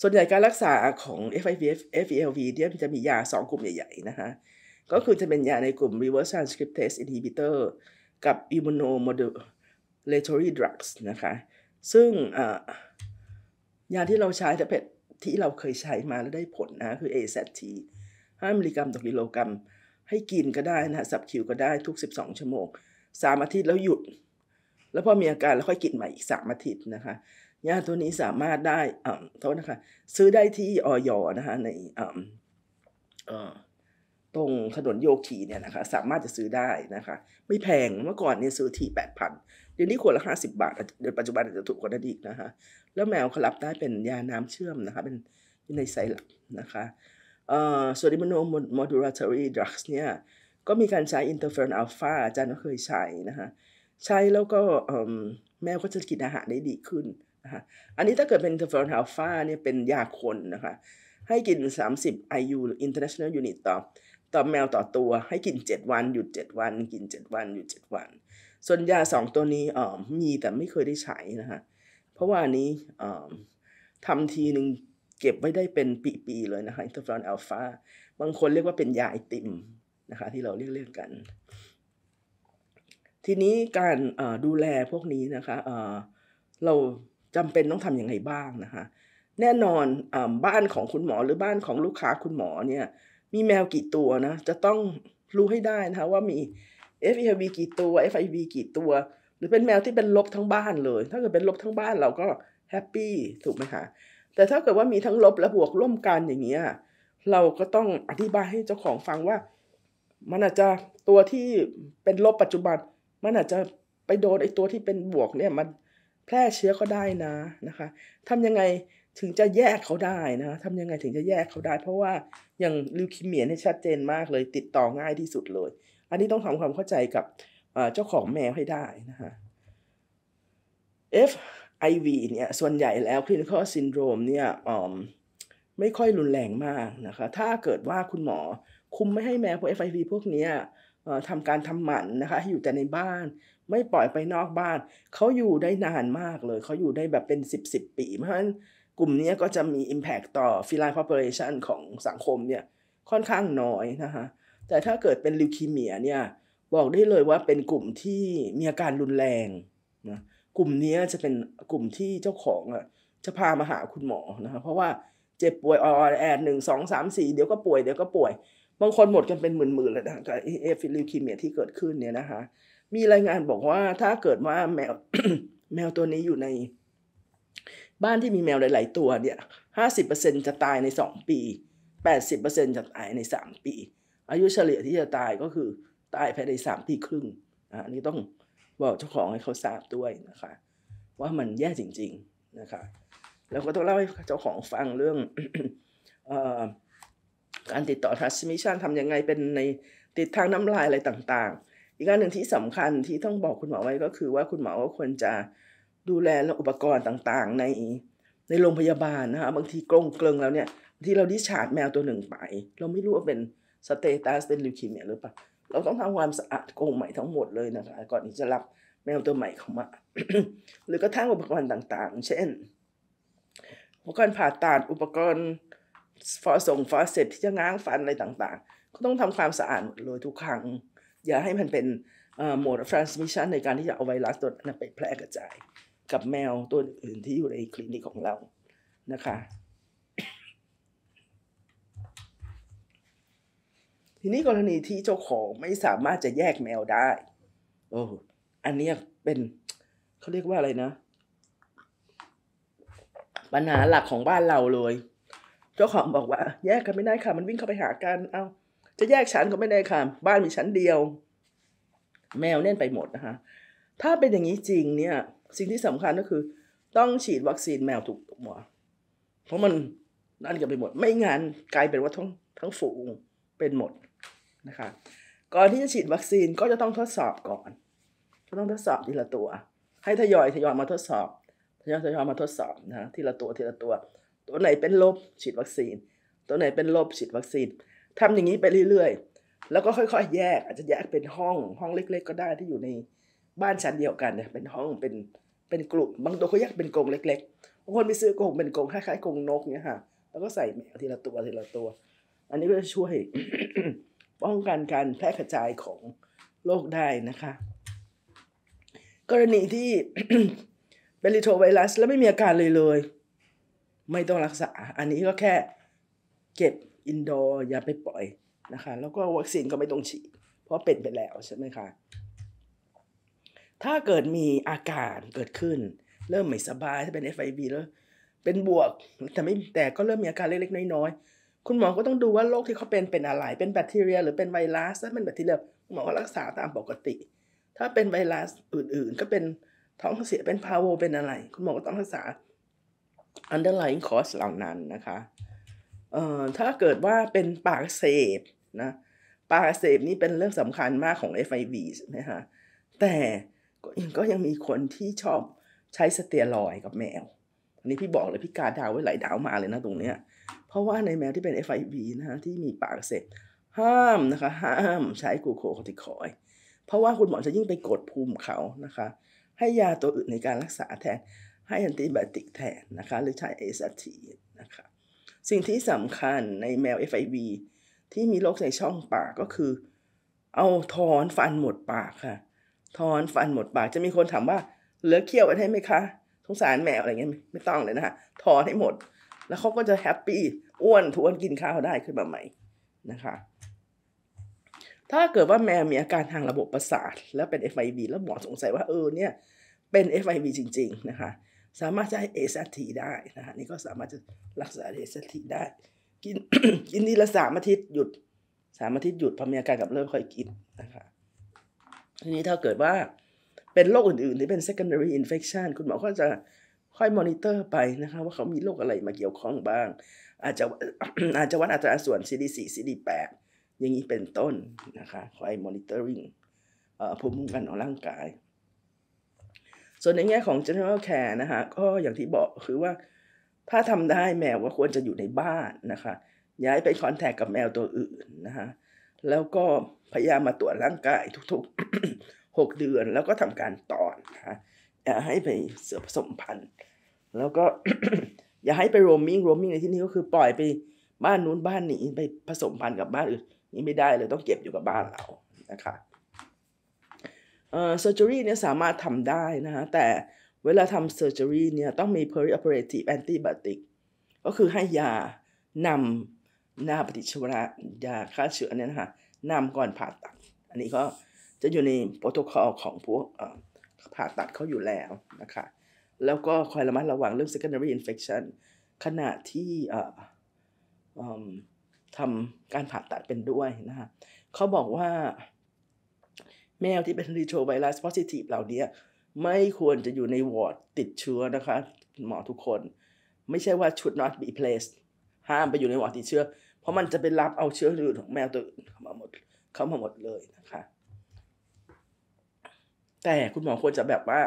ส่วนใหญ่การรักษาของ FIV FELV เนี่ยจะมียา 2 กลุ่มใหญ่ๆนะฮะก็คือจะเป็นยาในกลุ่ม reverse transcriptase inhibitor กับ immunomodulator l a t o r y drugs นะคะซึ่งยาที่เราใช้จะเป็นที่เราเคยใช้มาแล้วได้ผลนะคือ AZT 5มิลลิกรัมต่อกิโลกรัมให้กินก็ได้นะสับคิวก็ได้ทุก 12 ชั่วโมง3อาทิตย์แล้วหยุด แล้วพอมีอาการแล้วค่อยกินใหม่อีก 3 อาทิตย์นะคะยาตัวนี้สามารถได้อ่าโทษนะคะซื้อได้ที่ออยนะคะในตรงถนนโยคีเนี่ยนะคะสามารถจะซื้อได้นะคะไม่แพงเมื่อก่อนเนี่ยซื้อที่ 8,000เดี๋ยวนี้ขวดละห้าสิบาทเดี๋ยวปัจจุบันจะถูกกว่านั้นอีกนะคะแล้วแมวขลรับได้เป็นยาน้ำเชื่อมนะคะเป็นอยู่ในไซรัปนะคะเอ่อโซเดิมโนมมดูราเตอรี่ดรักส์เนี่ย ก็มีการใช้อินเตอร์เฟอรอนอัลฟาอาจารย์ก็เคยใช้นะคะใช้แล้วก็แมวก็จะกินอาหารได้ดีขึ้นนะคะอันนี้ถ้าเกิดเป็นอินเตอร์เฟอรอนอัลฟาเนี่ยเป็นยาคนนะคะ ให้กิน 30 IU หรือ international unit ต่อต่อแมวต่อตัวให้กิน 7 วัน หยุด7วันกิน7วันหยุด7วันส่วนยาสองตัวนี้มีแต่ไม่เคยได้ใช้นะคะเพราะว่าอันนี้ทำทีหนึ่งเก็บไม่ได้เป็นปีๆเลยนะคะอินเตอร์ฟลอนอัลฟาบางคนเรียกว่าเป็นยาไอติมนะคะที่เราเรียกเรียกกัน ทีนี้การดูแลพวกนี้นะคะเราจำเป็นต้องทำยังไงบ้างนะคะแน่นอนอบ้านของคุณหมอหรือบ้านของลูกค้าคุณหมอเนี่ยมีแมวกี่ตัวนะ จะต้องรู้ให้ได้นะคะว่ามี FELB กี่ตัว FIB กี่ตัวหรือเป็นแมวที่เป็นลบทั้งบ้านเลย ถ้าเกิดเป็นลบทั้งบ้านเราก็แฮปปี้ถูกไหมคะแต่ถ้าเกิดว่ามีทั้งลบและบวกร่วมกันอย่างเงี้ยเราก็ต้องอธิบายให้เจ้าของฟังว่า มันอาจจะตัวที่เป็นลบปัจจุบัน มันอาจจะ ไปโดนไอ้ตัวที่เป็นบวกเนี่ยมันแพร่เชื้อก็ได้นะนะคะทำยังไงถึงจะแยกเขาได้นะ ทำยังไง ถึงจะแยกเขาได้ เพราะว่าอย่างลิวคิเมียเนี่ยชัดเจนมากเลยติดต่อง่ายที่สุดเลย อันนี้ต้องทำความเข้าใจกับเจ้าของแมวให้ได้นะฮะ FIV เนี่ยส่วนใหญ่แล้ว clinical syndrome เนี่ยไม่ค่อยรุนแรงมากนะคะ ถ้าเกิดว่าคุณหมอคุมไม่ให้แมวพวก FIV พวกนี้ทำการทำหมันนะคะอยู่แต่ในบ้าน ไม่ปล่อยไปนอกบ้าน เขาอยู่ได้นานมากเลยเขาอยู่ได้แบบเป็น 10บสปี เพราะฉะนั้นกลุ่มนี้ก็จะมี Impact ต่อฟิลไลพ Population ของสังคมเนี่ย ค่อนข้างน้อยนะฮะ แต่ถ้าเกิดเป็นลิวคีเมียเนี่ย บอกได้เลยว่าเป็นกลุ่มที่มีอาการรุนแรงนะกลุ่มนี้จะเป็นกลุ่มที่เจ้าของอ่ะจะพามาหาคุณหมอนะฮะเพราะว่าเจ็บป่วยออนแอดหนึ่งสองสามสี่เดี๋ยวก็ป่วยเดี๋ยวก็ป่วยบางคนหมดกันเป็นหมื่นนเลยนะกับเอฟลิวคีเมียที่เกิดขึ้นเนี่ยนะคะมีรายงานบอกว่าถ้าเกิดว่าแมวแมวตัวนี้อยู่ในบ้านที่มีแมวหลาย ๆตัวเนี่ยห้าสิบเปอร์เซ็นจะตายในสองปีแปดสิบเปอร์เซ็นจะตายในสามปี อายุเฉลี่ยที่จะตายก็คือตายภายในสามปีครึ่งอ่นนี่ต้องบอกเจ้าของให้เขาทราบด้วยนะคะว่ามันแย่จริง ๆ นะคะแล้วก็ต้องเล่าให้เจ้าของฟังเรื่องการติดต่อ t r a n s m i s i o n ทำยังไงเป็นในติดทางน้ำลายอะไรต่าง ๆ อีกอันหนึ่งที่สำคัญที่ต้องบอกคุณหมอไว้ก็คือว่าคุณหมอก็ควรจะดูแลและอุปกรณ์ต่างๆ ในในโรงพยาบาลนะคะบางทีกรงเกลิงแล้วเนี่ยบางทีเราดิฉาดแมวตัวหนึ่งไปเราไม่รู้ว่าเป็นสเตตัสเป็นลิวคีเมียหรือเปล่าเราต้องทำความสะอาดกรงใหม่ทั้งหมดเลยนะคะก่อนที่จะรับแมวตัวใหม่เข้ามา หรือกระทั่งอุปกรณ์ต่างๆ เช่นอุปกรณ์ผ่าตัดอุปกรณ์ฟอส่งฟอสเซตที่จะง้างฟันอะไรต่างๆ ก็ต้องทำความสะอาดหมดเลยทุกครั้ง อย่าให้มันเป็นโหมด transmission ในการที่จะเอาไวรัสตัวนั้นไปแพร่กระจายกับแมวตัวอื่นที่อยู่ในคลินิกของเรา นะคะ ทีนี้กรณีที่เจ้าของ ไม่สามารถจะแยกแมวได้โอ้อันนี้เป็นเขาเรียกว่าอะไรนะ ปัญหาหลักของบ้านเราเลย เจ้าของบอกว่า แยกกันไม่ได้ค่ะ มันวิ่งเข้าไปหากัน เอา จะแยกชั้นก็ไม่ได้ค่ะ บ้านมีชั้นเดียว แมวเน่นไปหมดนะคะ ถ้าเป็นอย่างนี้จริงเนี่ยสิ่งที่สำคัญก็คือต้องฉีดวัคซีนแมวถูกหมอเพราะมันนั่นกันไปหมด ไม่งานกลายเป็นว่าทั้งทั้งฝูงเป็นหมดนะคะก่อนที่จะฉีดวัคซีนก็จะต้องทดสอบก่อนก็ต้องทดสอบทีละตัวให้ทยอยทยอยมาทดสอบทยอยทยอยมาทดสอบนะทีละตัวทีละตัว ตัวไหนเป็นลบฉีดวัคซีน ตัวไหนเป็นลบฉีดวัคซีน ทำอย่างนี้ไปเรื่อยๆ แล้วก็ค่อยๆ แยกอาจจะแยกเป็นห้องห้องเล็กๆ ก็ได้ที่อยู่ในบ้านชั้นเดียวกันเนี่ยเป็นห้องเป็นเป็นกลุ่มบางตัวเขาแยกเป็นกรงเล็กๆ บางคนไปซื้อกรงเป็นกรงคล้ายๆกรงนกเนี่ยค่ะแล้วก็ใส่แมวทีละตัวทีละตัว อันนี้ก็จะช่วยป้องกันการแพร่กระจายของโรคได้นะคะ กรณีที่เป็นลิโทไวรัสแล้วไม่มีอาการเลยเลยไม่ต้องรักษา อันนี้ก็แค่เก็บอินดอร์อย่าไปปล่อยนะคะ แล้วก็วัคซีนก็ไม่ต้องฉีดเพราะเป็นไปแล้วใช่ไหมคะถ้าเกิดมีอาการเกิดขึ้น เริ่มไม่สบายถ้าเป็น FIB แล้วเป็นบวกแต่ไม่แต่ก็เริ่มมีอาการเล็กๆ น้อยๆคุณหมอก็ต้องดูว่าโรคที่เขาเป็นเป็นอะไร เป็นแบคทีเรีย หรือเป็นไวรัสถ้าเป็นแบคทีเรียหมอก็รักษาตามปกติ ถ้าเป็นไวรัสอื่นๆ ก็เป็นท้องเสียเป็นพาเวเป็นอะไร คุณหมอก็ต้องรักษา underlying cause เหล่านั้นนะคะเอ่อถ้าเกิดว่าเป็นปากเสบนะปากเสบนี่เป็นเรื่องสำคัญมากของ FIV ใช่ไหมคะแต่ก็ยังมีคนที่ชอบใช้สเตียรอยกับแมว อันนี้พี่บอกเลย พี่กาดาวไว้หลายดาวมาเลยนะตรงเนี้ยเพราะว่าในแมวที่เป็น FIV นะฮะที่มีปากเสพห้ามนะคะ ห้ามใช้กูโคคอติคอย เพราะว่าคุณหมอจะยิ่งไปกดภูมิเขานะคะ ให้ยาตัวอื่นในการรักษาแทน ให้แอนติบติกแทนนะคะ หรือใช้เอสทีนะคะสิ่งที่สำคัญในแมว FIV ที่มีโรคในช่องปากก็คือเอาถอนฟันหมดปากค่ะถอนฟันหมดปากจะมีคนถามว่าเหลือเขี้ยวไว้ให้ไหมคะสงสารแมวอะไรเงี้ยไม่ต้องเลยนะคะถอนให้หมด แล้วเขาก็จะแฮปปี้อ้วนทวนกินข้าวได้ขึ้นมาใหม่นะคะ ถ้าเกิดว่าแมวมีอาการทางระบบประสาท แล้วเป็น FIB แล้วหมอสงสัยว่าเออเนี่ยเป็น FIB จริงๆนะคะสามารถจะให้ AST ได้นะคะนี่ก็สามารถจะรักษา AST ได้ กินกินทีละสามอาทิตย์หยุด สามอาทิตย์หยุดพอมีอาการกับเริ่มค่อยกินนะคะทีนี้ถ้าเกิดว่าเป็นโรคอื่นๆหรือเป็น secondary infection คุณหมอก็จะค่อยมอนิเตอร์ไปนะคะว่าเขามีโรคอะไรมาเกี่ยวข้องบ้าง อาจจะอาจจะวัดอัตราส่วน CD4 CD8 อย่างนี้เป็นต้นนะคะคอยมอนิเตอร์ริงภูมิคุ้มกันของร่างกาย ส่วนในแง่ของ general care นะคะก็อย่างที่บอกคือว่าถ้าทำได้แมวก็ควรจะอยู่ในบ้านนะคะย้ายไปคอนแทคกับแมวตัวอื่นนะคะแล้วก็พยายามมาตรวจร่างกาย ทุกๆหกเดือนแล้วก็ทำการตอนนะอย่าให้ไปเสื่อผสมพันธุ์แล้วก็อย่าให้ไปโรมมิ่งโรมมิ่งในที่นี้ก็คือปล่อยไปบ้านนู้นบ้านนี้ไปผสมพันธุ์กับบ้านอื่น นี่ไม่ได้เลย ต้องเก็บอยู่กับบ้านเรานะคะเอ่อเซอร์เจอรี่เนี่ยสามารถทำได้นะฮะแต่เวลาทำเซอร์เจอรี่เนี่ยต้องมี perioperative antibiotic ก็คือให้ยานำหน้าปฏิชวระยาฆ่าเชื้อเนี่ยนะคะนำก่อนผ่าตัด อันนี้ก็จะอยู่ในโปรโตคอลของพวกผ่าตัดเขาอยู่แล้วนะคะ แล้วก็คอยระมัดระวังเรื่อง secondary infection ขณะที่ทำการผ่าตัดเป็นด้วยนะคะเขาบอกว่าแมวที่เป็นรีโทรไวรัส positive เหล่านี้ไม่ควรจะอยู่ในวอร์ดติดเชื้อนะคะหมอทุกคนไม่ใช่ว่า should not be placed ห้ามไปอยู่ในหวอดติดเชื้อ เพราะมันจะไปรับเอาเชื้ออื่นของแมวตัวอื่นเข้ามาหมด เข้ามาหมดเลยนะคะแต่คุณหมอควรจะแบบว่า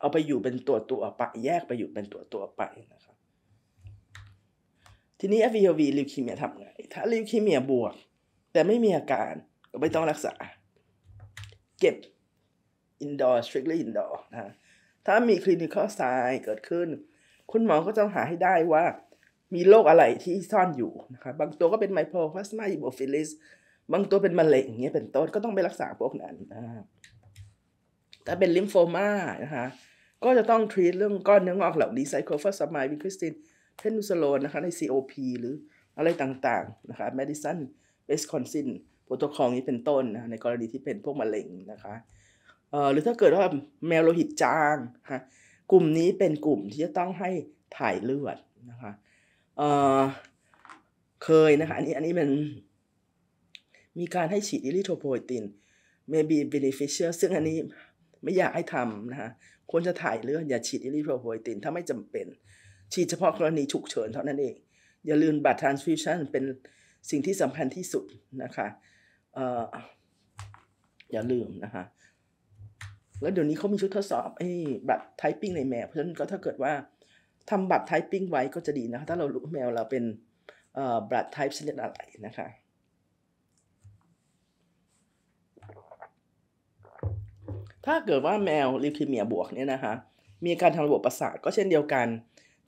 เอาไปอยู่เป็นตัวตัวไปแยกไปอยู่เป็นตัวตัวไปนะครับ ทีนี้ f v l v ลิวคีเมียทำไง ถ้าลิวคีเมียบวก แต่ไม่มีอาการ ก็ไม่ต้องรักษา เก็บ indoor strictly indoor นะ ถ้ามี clinical sign เกิดขึ้น คุณหมอก็จะหาให้ได้ว่ามีโรคอะไรที่ซ่อนอยู่นะคะบางตัวก็เป็นไมโครพลาสมาอิโบฟิลิสบางตัวเป็นมะเร็งเงี้ยเป็นต้นก็ต้องไปรักษาพวกนั้นนะถ้าเป็นลิมโฟมานะคะก็จะต้องทรีตเรื่องก้อนเนื้องอกเหล่านี้ไซโคฟาสมายวิคริสตินเพนูซโลนนะคะใน COP หรืออะไรต่างๆนะคะแมดิสันเบสคอนซินโปรโตคอลนี้เป็นต้นนะในกรณีที่เป็นพวกมะเร็งนะคะเอ่อหรือถ้าเกิดว่าแมวโลหิตจางฮะกลุ่มนี้เป็นกลุ่มที่จะต้องให้ถ่ายเลือดนะคะเคยนะคะอันนี้อันนี้เป็นมีการให้ฉีดอิริโทโพยติน maybe beneficial ซึ่งอันนี้ไม่อยากให้ทำนะคะ ควรจะถ่ายเลือดอย่าฉีดอิริโทโพยติน ถ้าไม่จำเป็นฉีดเฉพาะกรณี ฉุกเฉินเท่านั้นเอง อย่าลืมบัตร transfusion เป็นสิ่งที่สำคัญที่สุดนะคะอออย่าลืมนะคะแล้วเดี๋ยวนี้เขามีชุดทดสอบไอ้บัตรไทปิ้งในแมวเพราะฉะนั้นก็ถ้าเกิดว่าทำบัตรไทปิ้งไว้ก็จะดีนะคะถ้าเรารู้แมวเราเป็นบัตรไทป์ชนิดอะไรนะคะ ถ้าเกิดว่าแมวลิคิเมียบวกเนี่ยนะคะ มีการทาระบบประสาทก็เช่นเดียวกัน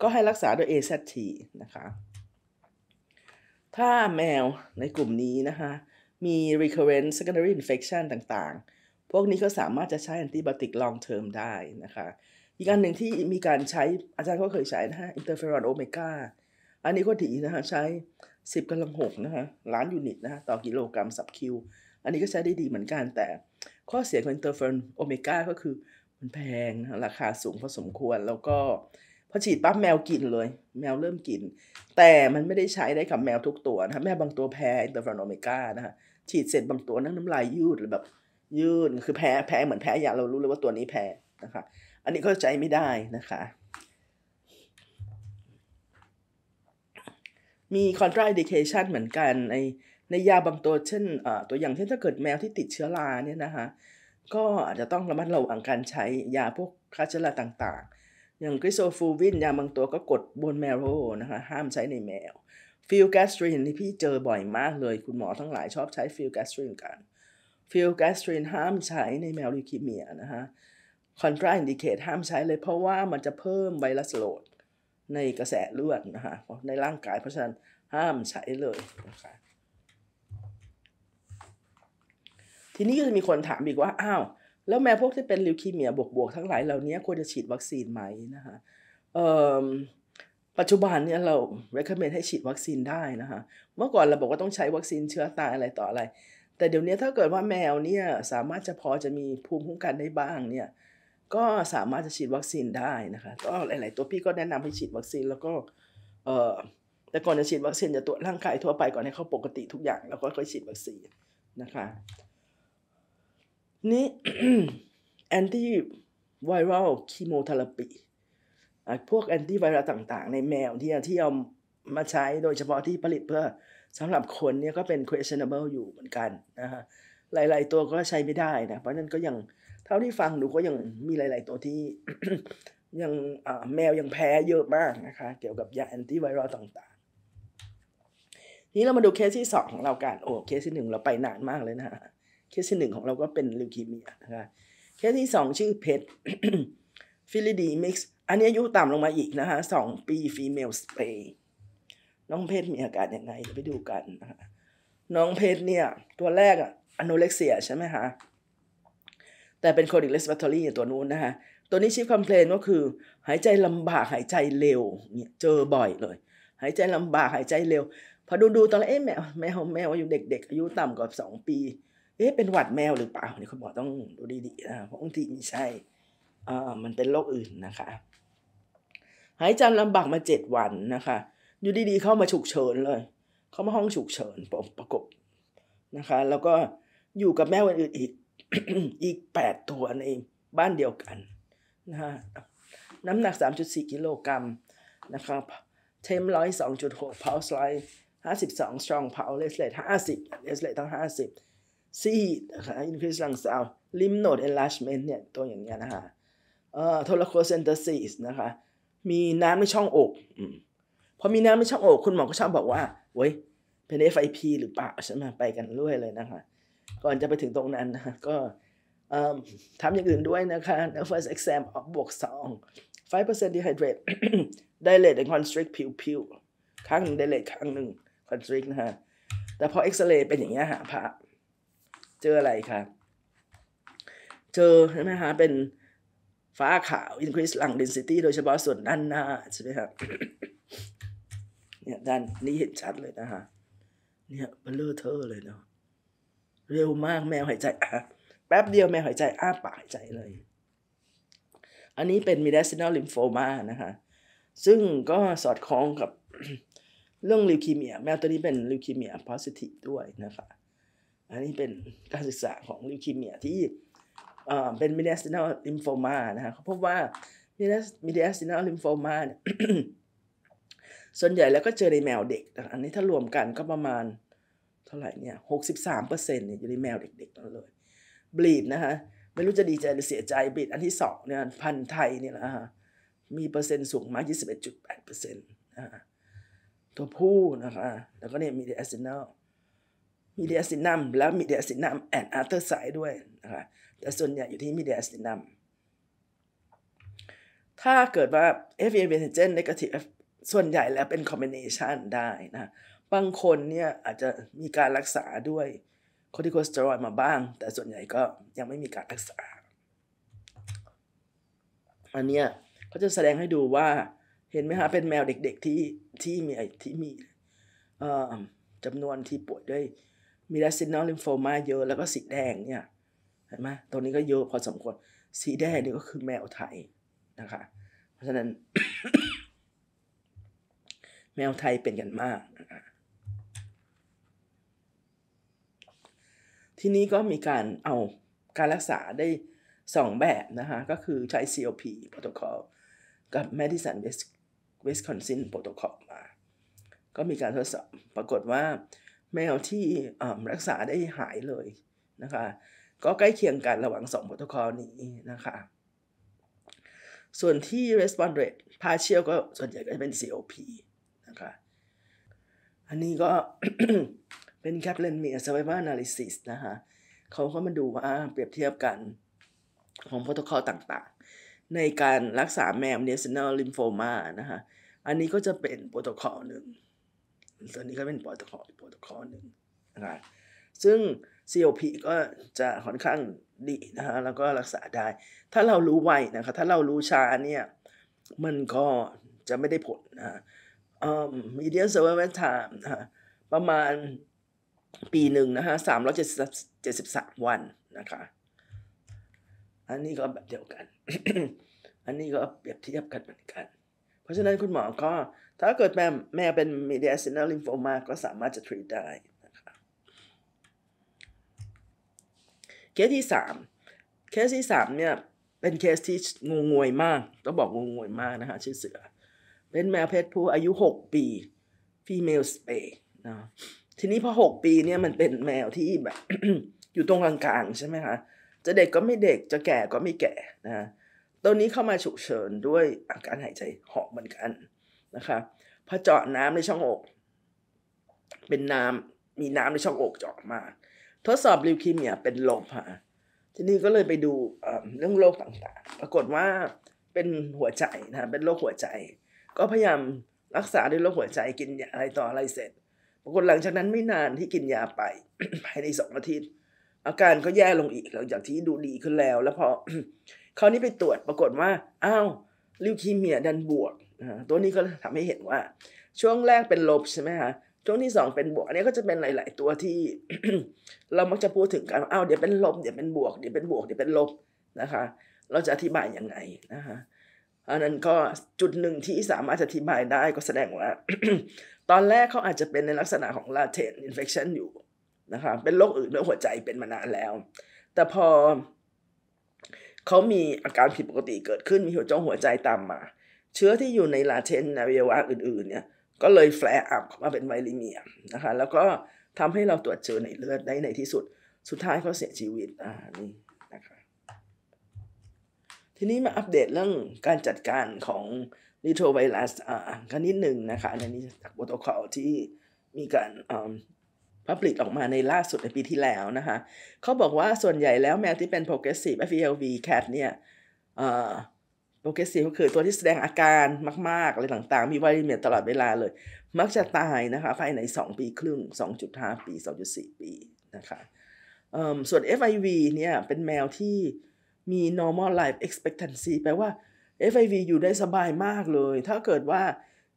ก็ให้รักษาด้วย AZT นะคะ ถ้าแมวในกลุ่มนี้นะคะ มี recurrent secondary infection ต่างๆ พวกนี้ก็สามารถจะใช้ antibiotic long term ได้นะคะอีกอันหนึ่งที่มีการใช้อาจารย์ก็เคยใช้นะฮะอินเตอร์เฟอรอนโอเมก้าอันนี้ก็ดีนะฮะใช้ 10กำลังหกนะฮะ ล้านยูนิตนะฮะ ต่อกิโลกรัมสับคิว อันนี้ก็ใช้ได้ดีเหมือนกัน แต่ข้อเสียของอินเตอร์เฟอรอนโอเมก้าก็คือมันแพงราคาสูงพอสมควร แล้วก็พอฉีดปั๊บแมวกินเลย แมวเริ่มกิน แต่มันไม่ได้ใช้ได้กับแมวทุกตัวนะแม่บางตัวแพ้อินเตอร์เฟอนโอเมก้านะฮะฉีดเสร็จบางตัวนั่งน้ำลายยืดหรือแบบยืดคือแพ้แพ้เหมือนแพ้ยาเรารู้เลยว่าตัวนี้แพ้นะคะอันนี้ก็ใจไม่ได้นะคะ มี contraindication เหมือนกันในในยาบางตัวเช่น ตัวอย่างเช่นถ้าเกิดแมวที่ติดเชื้อราเนี่ยนะคะ ก็อาจจะต้องระมัดระวังการใช้ยาพวกฆ่าเชื้อราต่างๆ อย่างคริโซฟูวินยาบางตัวก็กดบนแมวนะคะห้ามใช้ในแมวฟิลแกสตรินที่พี่เจอบ่อยมากเลยคุณหมอทั้งหลายชอบใช้ฟิลแกสตรินกันฟิลแกสตรินห้ามใช้ในแมวลิคิเมียนะคะคอนทราอินดิเค e ห้ามใช้เลยเพราะว่ามันจะเพิ่มไวรัสโหลดในกระแสเลือดนะคะในร่างกาย เพราะฉะนั้นห้ามใช้เลยนะคะทีนี้ก็จะมีคนถามอีกว่าอ้าวแล้วแมวพวกที่เป็นลิวคีเมียบวกๆ ทั้งหลายเหล่านี้ควรจะฉีดวัคซีนไหมนะคะปัจจุบันเนี่ยเรา recommend ให้ฉีดวัคซีนได้นะคะเมื่อก่อนเราบอกว่าต้องใช้วัคซีนเชื้อตายอะไรต่ออะไร แต่เดี๋ยวนี้ถ้าเกิดว่าแมวเนี่ยสามารถจะพอจะมีภูมิคุ้มกันได้บ้างเนี่ยก็สามารถจะฉีดวัคซีนได้นะคะ ก็หลายๆ ตัวพี่ก็แนะนำให้ฉีดวัคซีน แล้วก็เอ่อแต่ก่อนจะฉีดวัคซีนจะตรวจร่างกายทั่วไปก่อนให้เขาปกติทุกอย่าง แล้วก็ค่อยฉีดวัคซีนนะคะ นี่แอนตี้ไวรัลคีโมเทอราปีพวกแอนตี้ไวรัลต่างๆ ในแมวที่ที่เอามาใช้โดยเฉพาะที่ผลิตเพื่อสำหรับคนเนี่ยก็เป็น questionable อยู่เหมือนกันนะฮะหลายๆ ตัวก็ใช้ไม่ได้นะ เพราะนั้นก็ยังเท่าที่ฟังดูก็ยังมีหลาย ๆ ตัวที่ยังแมวยังแพ้เยอะมากนะคะ เกี่ยวกับยาแอนตี้ไวรัลต่างๆ นี้เรามาดูเคสที่สองของเราการโอ้เคสที่หนึ่งเราไปนานมากเลยนะฮะเคสที่หนึ่งของเราก็เป็นลิวคีเมียนะคะเคสที่สองชื่อเพชรฟิลิดีมิกซ์อันนี้อายุต่ำลงมาอีกนะคะสองปีฟีเมลสเปย์น้องเพชรมีอาการยังไงไปดูกันนะคะน้องเพชรเนี่ย ตัวแรกอะอโนเล็กเซียใช่ไหมคะแต่เป็น chronic respiratory ตัวนู้นนะคะตัวนี้ชีฟคอมเพลนก็คือ หายใจลำบากหายใจเร็วเนี่ยเจอบ่อยเลย หายใจลำบากหายใจเร็ว พอดูดูตอนแรกเอ๊ะแมวแมวแมวอายุเด็กๆ อายุต่ำกว่าสองปีเอ๊ะเป็นหวัดแมวหรือเปล่าเนี่ยคุณหมอต้องดูดีๆนะเพราะบางทีไม่ใช่อ่ามันเป็นโรคอื่นนะคะ หายใจลำบากมาเจ็ดวันนะคะ อยู่ดีๆเข้ามาฉุกเฉินเลย เข้ามาห้องฉุกเฉินประกบนะคะ แล้วก็อยู่กับแมวอื่นอีกอีก 8 ตัวในบ้านเดียวกันนะฮะน้ำหนัก 3.4 กิโลกรัมนะครับเทมร้อยสองจุดหกเพาส์ร้อยห้าสิบสองสตรองเพาเลสเลทห้าสิบเลสเลทต้องห้าสิบซีดนะคะอินคริสลังซาวลิมโนดเอลัชเมนเนี่ยตัวอย่างเงี้ยนะคะเอ่อโทรโคเซนเตอร์ซีสนะคะมีน้ำในช่องอกอพอมีน้ำในช่องอกคุณหมอก็ชอบบอกว่าเว้ยเป็น FIP หรือเปล่าใช่ไหมไปกันด้วยเลยนะคะก่อนจะไปถึงตรงนั้นนะก็ทำอย่างอื่นด้วยนะคะ first exam ออกบวก2 5% dehydrate dilate and constrict ผิวผิวข้างหนึ่ง dilate ข้างหนึ่ง constrict นะฮะ แต่พอเอ็กซเรย์เป็นอย่างเงี้ยหาพระเจออะไรคะเจอใช่ไหมฮะเป็นฟ้าขาว increase lung density โดยเฉพาะส่วนด้านหน้าใช่ไหมฮะเนี่ยด้านนี้เห็นชัดเลยนะฮะเนี่ยเบลเลอร์เทอร์เลยเนาะเร็วมากแมวหายใจอ่ะแป๊บเดียวแมวหายใจอ้าปากหายใจเลย อันนี้เป็น medicinal lymphoma นะคะ ซึ่งก็สอดคล้องกับเรื่องลิวคีเมีย แมวตัวนี้เป็นลิวคีเมียโพซิทีฟด้วยนะคะ อันนี้เป็นการศึกษาของลิวคีเมียที่เป็น medicinal lymphoma นะคะเขาพบว่า medicinal lymphoma ส่วนใหญ่แล้วก็เจอในแมวเด็กอันนี้ถ้ารวมกันก็ประมาณเท่าไหร่เนี่ยหกสิบสามเปอร์เซ็นต์เนี่ยอยู่ในแมวเด็กๆนั่นเลยบลีดนะคะไม่รู้จะดีใจหรือเสียใจบลีดอันที่สองเนี่ยพันไทยเนี่ยนะฮะมีเปอร์เซ็นต์สูงมากยี่สิบเอ็ดจุดแปดเปอร์เซ็นต์นะฮะตัวผู้นะคะแล้วก็เนี่ยมีเดอยซินนลมีเดอยซินัมแล้วมีเดอยซินัมแอนอาร์เตอร์ไซด์ด้วยนะคะแต่ส่วนใหญ่อยู่ที่มีเดอยซินัม ถ้าเกิดว่า f อฟเอเ t เ g e n น e g a t i v e ส่วนใหญ่แล้วเป็นคอมบิเนชันได้นะบางคนเนี่ยอาจจะมีการรักษาด้วยคอร์ติโคสเตอรอยมาบ้าง แต่ส่วนใหญ่ก็ยังไม่มีการรักษา อันเนี้ยเขาจะแสดงให้ดูว่าเห็นไหมฮะเป็นแมวเด็กๆที่ที่มีไอที่มีจำนวนที่ป่วยด้วยมีดัสซินอลลิมโฟมาเยอะแล้วก็สีแดงเนี่ย เห็นไหมตรงนี้ก็เยอะพอสมควรสีแดงนี่ก็คือแมวไทยนะคะเพราะฉะนั้น แมวไทยเป็นกันมากนะคะที่นี้ก็มีการเอาการรักษาได้ 2แบบนะคะก็คือใช้ COP protocol กับ Madison w i s c o n s i n protocol มา ก็มีการทดสอบปรากฏว่าแมวที่รักษาได้หายเลยนะคะ ก็ใกล้เคียงกันระหว่าง2โปรโตคอลนี้นะคะ ส่วนที่ response rate partial ก็ส่วนใหญ่ก็จะเป็น COP นะคะ อันนี้ก็เป็นแคปเลนเมียสไวเวอร์นาลิซิสนะฮะ เขาก็มาดูว่าเปรียบเทียบกันของโปรโตคอลต่างๆ ในการรักษาแมมเนสเนลลิมโฟมา นะฮะ อันนี้ก็จะเป็นโปรโตคอลหนึ่งตัวนี้ก็เป็นโปรโตคอลโปรโตคอลหนึ่งนะซึ่ง COP ก็จะค่อนข้างดีนะฮะแล้วก็รักษาได้ถ้าเรารู้ไวนะครับถ้าเรารู้ช้าเนี่ยมันก็จะไม่ได้ผลนะฮะมีเดียเซอร์เวอร์ไทม์นะฮะประมาณปีหนึ่งนะฮะสามร้อยเจ็ดสิบสามวันนะคะ อันนี้ก็แบบเดียวกัน อันนี้ก็เปรียบเทียบกันเหมือนกัน เพราะฉะนั้นคุณหมอก็ ถ้าเกิดแม่แม่เป็น mediastinal lymphoma ก็สามารถจะ treat ได้นะคะเคสที่สามเคสที่สามเนี่ย เป็นเคสที่งงงวยมาก ต้องบอกงงงวยมากนะคะชื่อเสือ เป็นแมวเพศผู้อายุหกปี female spay นะทีนี้พอหกปีเนี่ยมันเป็นแมวที่แบบอยู่ตรงกลางๆใช่ไหมคะจะเด็กก็ไม่เด็กจะแก่ก็ไม่แก่นะตัวนี้เข้ามาฉุกเฉินด้วยอาการหายใจหอบเหมือนกันนะคะ พอเจาะน้ำในช่องอก เป็นน้ำมีน้ำในช่องอกเจาะมา ทดสอบลิวคีเมียเป็นลค่ะ ทีนี้ก็เลยไปดูเรื่องโรคต่างๆปรากฏว่าเป็นหัวใจนะเป็นโรคหัวใจ ก็พยายามรักษาด้วยโรคหัวใจกินอะไรต่ออะไรเสร็จปรากฏหลังจากนั้นไม่นานที่กินยาไป ภายในสองอาทิตย์ อาการก็แย่ลงอีกหลังจากที่ดูดีขึ้นแล้ว แล้วพอคราวนี้ไปตรวจปรากฏว่าอ้าวลิวคีเมียดันบวก ตัวนี้ก็ทำให้เห็นว่า ช่วงแรกเป็นลบใช่ไหมคะช่วงที่สองเป็นบวกอันนี้ก็จะเป็นหลาย ๆ ตัวที่ เรามักจะพูดถึงกันอ้าวเดี๋ยวเป็นลบเดี๋ยวเป็นบวกเดี๋ยวเป็นบวก เดี๋ยวเป็นลบนะคะ เราจะอธิบายยังไงนะคะอันนั้นก็จุดหนึ่งที่สามารถอธิบายได้ก็แสดงว่าตอนแรกเขาอาจจะเป็นในลักษณะของ latent infection อยู่นะคะเป็นโรคอื่นเรื่องหัวใจเป็นมานานแล้ว แต่พอเขามีอาการผิดปกติเกิดขึ้นมีหัวจงหัวใจตามมา เชื้อที่อยู่ในลาเ e น t นอวิยวะอื่นๆเนี่ยก็เลยแฟลอัพมาเป็นไวริเมียนะคะแล้วก็ทำให้เราตรวจเจอในเลือดได้ในที่สุด สุดท้ายเขาเสียชีวิตอ่านี่นะคะทีนี้มาอัปเดตเรื่องการจัดการของนิโทรไวรัสอ่ากันนิดหนึ่งนะคะในนี้จากโปรโตคอลที่มีการพับลิกออกมาในล่าสุดในปีที่แล้วนะคะเขาบอกว่าส่วนใหญ่แล้วแมวที่เป็น progressive FELV cat เนี่ยโปรเกรสซีฟก็คือตัวที่แสดงอาการมาก ๆ อะไรต่าง ๆ มีไวรัสตลอดเวลาเลย มักจะตายนะคะภายใน 2 ปีครึ่ง 2.5 ปี 2.4 ปี นะคะส่วน FIV เนี่ยเป็นแมวที่มี normal life expectancy แปลว่า FIV อยู่ได้สบายมากเลย ถ้าเกิดว่า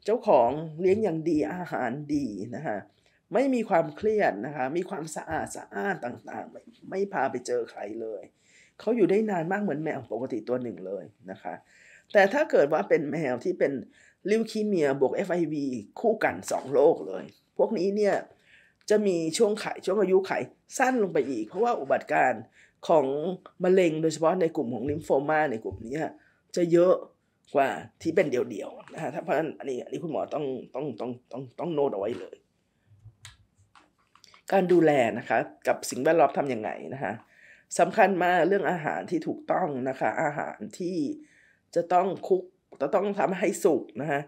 เจ้าของเลี้ยงอย่างดีอาหารดีนะคะไม่มีความเครียดนะคะ มีความสะอาดสะอ้านต่างๆ ไม่ไม่พาไปเจอใครเลย เขาอยู่ได้นานมากเหมือนแมวปกติตัวหนึ่งเลยนะคะ แต่ถ้าเกิดว่าเป็นแมวที่เป็นลิวคีเมียบวก FIV คู่กัน 2โรคเลย พวกนี้เนี่ยจะมีช่วงไข่ช่วงอายุไข่สั้นลงไปอีก เพราะว่าอุบัติการของมะเร็ง โดยเฉพาะในกลุ่มของลิมโฟมาในกลุ่มนี้จะเยอะกว่าที่เป็นเดี่ยวๆนะฮะถ้าเพราะนั้นอันนี้อันนี้คุณหมอต้องต้องต้องต้องต้องโน้ตเอาไว้เลย การดูแลนะคะกับสิ่งแวดล้อมทำยังไงนะคะสำคัญมากเรื่องอาหารที่ถูกต้องนะคะอาหารที่จะต้องคุกจะต้องทำให้สุกนะฮะ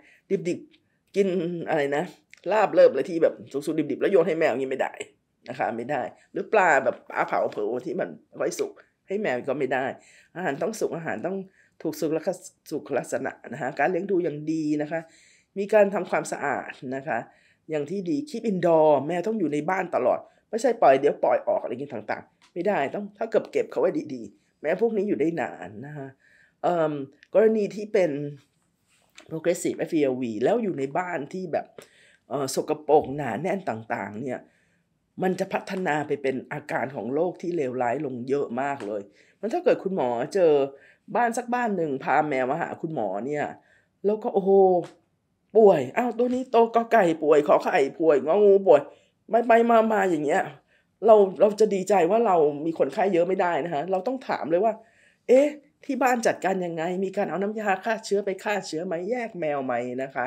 ดิบๆกินอะไรนะลาบเลิบเลยที่แบบสุกๆดิบ ๆ แล้วโยนให้แมวงี้ไม่ได้นะคะไม่ได้ หรือปลาแบบปลาเผาเผาที่มันไว้สุกให้แมวก็ไม่ได้ อาหารต้องสุกอาหารต้องถูกสุขลักษลักษณะนะคะการเลี้ยงดูอย่างดีนะคะ มีการทำความสะอาดนะคะ อย่างที่ดีคีบอินดอร์แม่ต้องอยู่ในบ้านตลอด ไม่ใช่ปล่อยเดี๋ยวปล่อยออกอะไรก้นต่างๆ ไม่ได้ต้องถ้าเก็บเก็บเขาไว้ดีๆ แม้พวกนี้อยู่ได้นานนะคะกรณีที่เป็น progressive f e v แล้วอยู่ในบ้านที่แบบสกปรกหนาแน่นต่างๆเนี่ย มันจะพัฒนาไปเป็นอาการของโรคที่เลวร้ายลงเยอะมากเลย มันถ้าเกิดคุณหมอเจอบ้านสักบ้านหนึ่งพาแมวมาหาคุณหมอเนี่ย แล้วก็โอ้โหป่วยอ้าวตัวนี้โตก็ไก่ป่วย ขอไข่ป่วยงองูป่วยไปไปมามาอย่างเงี้ย เราเราจะดีใจว่าเรามีคนไข้เยอะไม่ได้นะคะเราต้องถามเลยว่า เอ๊ะที่บ้านจัดการยังไง มีการเอาน้ำยาฆ่าเชื้อไปฆ่าเชื้อไหมแยกแมวไหมนะคะ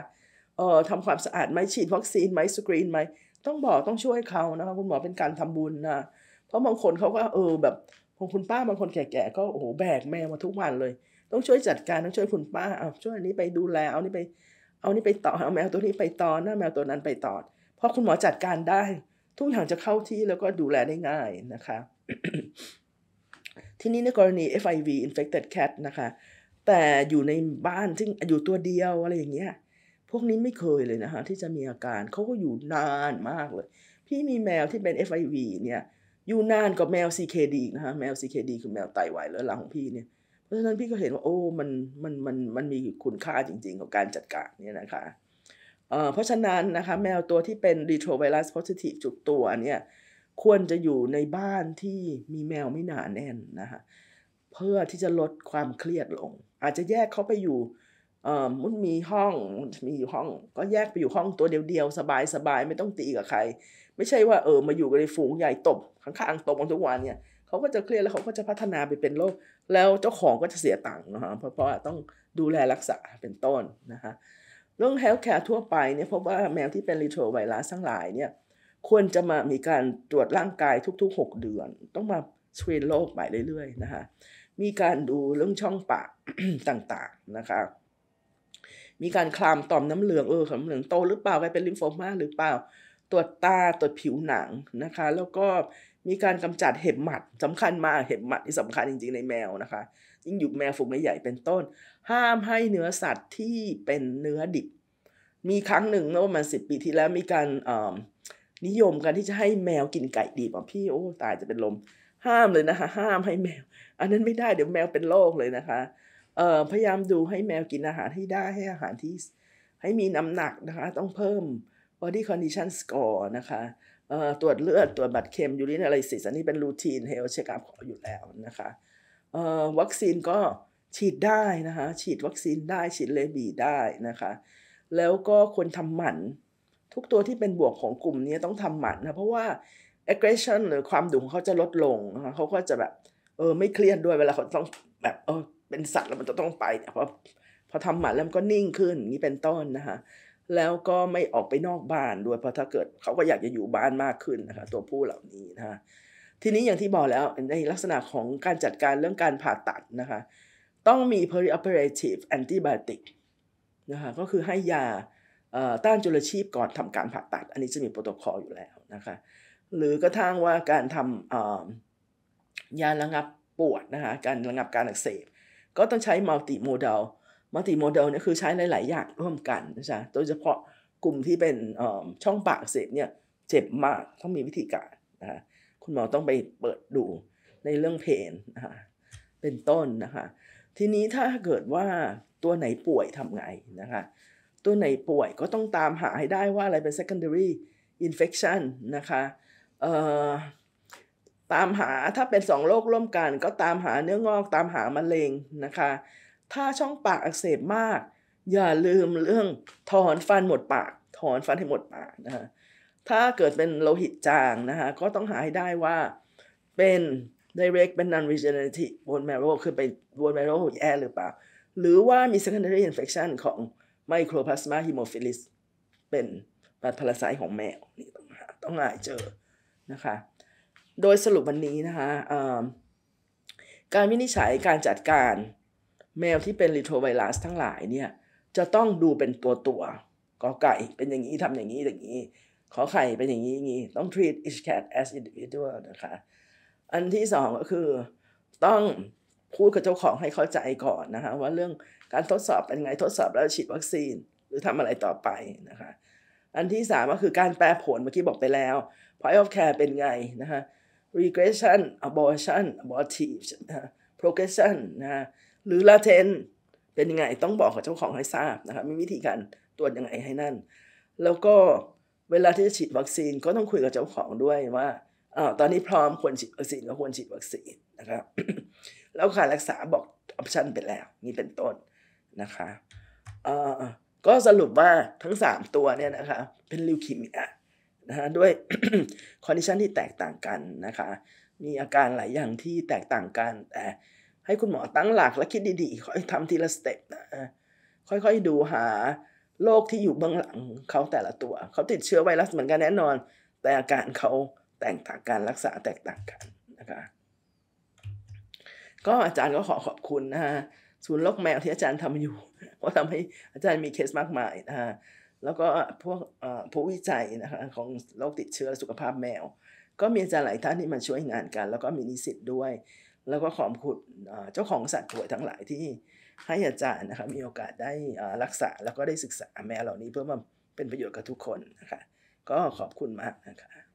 เอ่อทำความสะอาดไหมฉีดวัคซีนไหมสกรีนไหมต้องบอกต้องช่วยเขานะคะคุณหมอเป็นการทำบุญนะ เพราะบางคนเขาก็เออแบบคงคุณป้าบางคนแก่ๆก็โอ้โหแบกแมวมาทุกวันเลย ต้องช่วยจัดการ ต้องช่วยคุณป้าเอาช่วยอันี้ไปดูแล เอานี่ไปเอานี่ไปต่อเอาแมวตัวนี้ไปต่อหน้าแมวตัวนั้นไปต่อเพราะคุณหมอจัดการได้ ทุกอย่างจะเข้าที่แล้วก็ดูแลได้ง่ายนะคะ ที่นี่ในกรณี FIV infected cat นะคะแต่อยู่ในบ้านซึ่งอยู่ตัวเดียวอะไรอย่างเงี้ยพวกนี้ไม่เคยเลยนะคะที่จะมีอาการเขาก็อยู่นานมากเลย พี่มีแมวที่เป็น FIV เนี่ยอยู่นานกับแมว CKD ดีนะฮะแมว CKD คือแมวไตวายเรื้อรังของพี่เนี่ยเพราะฉะนั้นพี่ก็เห็นว่าโอ้มันมันมันมันมีคุณค่าจริงๆ ของการจัดการเนี่ยนะคะเพราะฉะนั้นนะคะแมวตัวที่เป็น retrovirus positive จุกตัวเนี่ยควรจะอยู่ในบ้านที่มีแมวไม่หนาแน่นนะคะเพื่อที่จะลดความเครียดลง อาจจะแยกเขาไปอยู่มุนมีห้องมีอยู่ห้องก็แยกไปอยู่ห้องตัวเดียวๆ สบายๆ ไม่ต้องตีกับใครไม่ใช่ว่าเออมาอยู่กันในฝูงใหญ่ตบข้างๆตบกันทุกวันเนี่ยเขาก็จะเครียดแล้วเขาก็จะพัฒนาไปเป็นโรคแล้วเจ้าของก็จะเสียตังค์นะฮะเพราะเพราะต้องดูแลรักษาเป็นต้นนะคะเรื่องเฮลท์แคร์ทั่วไปเนี่ยพบว่าแมวที่เป็นรีโทรไวรัสทั้งหลายเนี่ยควรจะมามีการตรวจร่างกายทุกๆ 6 เดือน ต้องมาสกรีนโรคไปเรื่อยๆนะคะมีการดูเรื่องช่องปากต่างๆนะคะมีการคลามต่อมน้ำเหลืองเออต้อมเหลืองโตหรือเปล่ากลายเป็นลิมโฟมาหรือเปล่าตรวจตา ตรวจผิวหนังนะคะ แล้วก็มีการกำจัดเห็บหมัดสำคัญมากเห็บหมัดที่สำคัญจริงๆ ในแมวนะคะ ยิ่งอยู่แมวฝูงใหญ่เป็นต้น ห้ามให้เนื้อสัตว์ที่เป็นเนื้อดิบมีครั้งหนึ่งเมื่อประมาณสิปีที่แล้วมีการนิยมกัน ที่จะให้แมวกินไก่ดิบอ่ะพี่โอ้ตายจะเป็นลมห้ามเลยนะคะ ห้ามให้แมว อันนั้นไม่ได้เดี๋ยวแมวเป็นโรคเลยนะคะพยายามดูให้แมวกินอาหารให้ได้ให้อาหารที่ให้มีน้ำหนักนะคะ ต้องเพิ่ม body condition score นะคะตรวจเลือด ตรวจบัตรเค็มยูรินอะไรสิสอันนี้เป็นรูทีนเฮลเช็คอัพขออยู่แล้วนะคะวัคซีนก็ฉีดได้นะคะ ฉีดวัคซีนได้ฉีดเลบีได้นะคะ แล้วก็ควรทำหมันทุกตัวที่เป็นบวกของกลุ่มนี้ต้องทำหมันนะ เพราะว่า aggression หรือความดุของเขาจะลดลงนะคะ เขาก็จะแบบ เออไม่เครียดด้วยเวลาเขาต้องแบบเออเป็นสัตว์แล้วมันจะต้องไปเนี่ยพอพอทำหมันแล้วมันก็นิ่งขึ้นนี้เป็นต้นนะคะแล้วก็ไม่ออกไปนอกบ้านด้วยเพราะถ้าเกิดเขาก็อยากจะอยู่บ้านมากขึ้นนะคะตัวผู้เหล่านี้นะคะทีนี้อย่างที่บอกแล้ว ในลักษณะของการจัดการเรื่องการผ่าตัดนะคะต้องมี perioperative antibiotic นะคะก็คือให้ยาต้านจุลชีพก่อนทำการผ่าตัด อันนี้จะมีโปรโตคอลอยู่แล้วนะคะหรือกระทั่งว่าการทำยาระงับปวดนะคะการระงับการอักเสบ ก็ต้องใช้ multimodal มัลติโมเดลเนี่ยคือใช้หลายๆ อย่างร่วมกันนะจ๊ะโดยเฉพาะกลุ่มที่เป็นช่องปากเสพเนี่ยเจ็บมากต้องมีวิธีการนะคุณหมอต้องไปเปิดดูในเรื่องเพนนะคะเป็นต้นนะคะ ทีนี้ถ้าเกิดว่าตัวไหนป่วยทำไงนะคะตัวไหนป่วยก็ต้องตามหาให้ได้ว่าอะไรเป็น secondary infection นะคะตามหาถ้าเป็นสองโรคร่วมกันก็ตามหาเนื้องอกตามหามะเร็งนะคะถ้าช่องปากอักเสบมาก อย่าลืมเรื่องถอนฟันหมดปากถอนฟันให้หมดปากนะคะถ้าเกิดเป็นโลหิตจางนะคะก็ต้องหาให้ได้ว่าเป็น direct เป็น non regenerative bone marrow คือเป็น bone marrow แย่หรือเปล่า หรือว่ามี secondary infection ของ microplasma hemophilus เป็นบาดพลาไซของแมวนี่ต้องหาต้องหาเจอนะคะโดยสรุปวันนี้นะคะการวินิจฉัยการจัดการแมวที่เป็นรีโทรไวรัสทั้งหลายเนี่ยจะต้องดูเป็นตัวตัวกอไก่เป็นอย่างนี้ทำอย่างนี้อย่างนี้ ขอไข่เป็นอย่างนี้อย่างนี้ ต้อง treat each cat as individual นะคะอันที่สองก็คือต้องพูดกับเจ้าของให้เข้าใจก่อนนะคะว่าเรื่องการทดสอบเป็นไง ทดสอบแล้วฉีดวัคซีน หรือทำอะไรต่อไปนะคะอันที่สามก็คือการแปลผลเมื่อกี้บอกไปแล้ว point of care เป็นไงนะคะ regression abortion abortive progression นะะหรือลาเทนเป็นยังไงต้องบอกกับเจ้าของให้ทราบนะครับมีวิธีการตรวจยังไงให้นั่น แล้วก็เวลาที่จะฉีดวัคซีนก็ต้องคุยกับเจ้าของด้วยว่าอาตอนนี้พร้อมควรฉีดวัคซีนก็ควรฉีดวัคซีนนะครับ แล้วการรักษาบอกออปชันไปแล้วนี่เป็นต้นนะคะก็สรุปว่าทั้ง 3 ตัวเนี่ยนะคะเป็นลิวคีเมียนะฮะด้วยคอนดิชันที่แตกต่างกันนะคะ มีอาการหลายอย่างที่แตกต่างกันแต่ให้คุณหมอตั้งหลักและคิดดี ๆ ค่อยทำทีละสเต็ปนะ ค่อย ๆ ดูหาโรคที่อยู่เบื้องหลังเขาแต่ละตัวเขาติดเชื้อไวรัสเหมือนกันแน่นอน แต่อาการเขาแตกต่างกัน รักษาแตกต่างกันนะคะก็อาจารย์ก็ขอขอบคุณนะฮะ ศูนย์โรคแมวที่อาจารย์ทำอยู่ เพราะทำให้อาจารย์มีเคสมากมายนะฮะแล้วก็พวกผู้วิจัยนะคะของโรคติดเชื้อสุขภาพแมว ก็มีอาจารย์หลายท่านที่มาช่วยงานกัน แล้วก็มีนิสิตด้วยแล้วก็ขอบคุณเจ้าของสัตว์ป่วยทั้งหลายที่ให้อาจารย์นะครับมีโอกาสได้รักษาแล้วก็ได้ศึกษาแมวเหล่านี้เพื่อมาเป็นประโยชน์กับทุกคนนะคะ ก็ขอบคุณมากนะคะ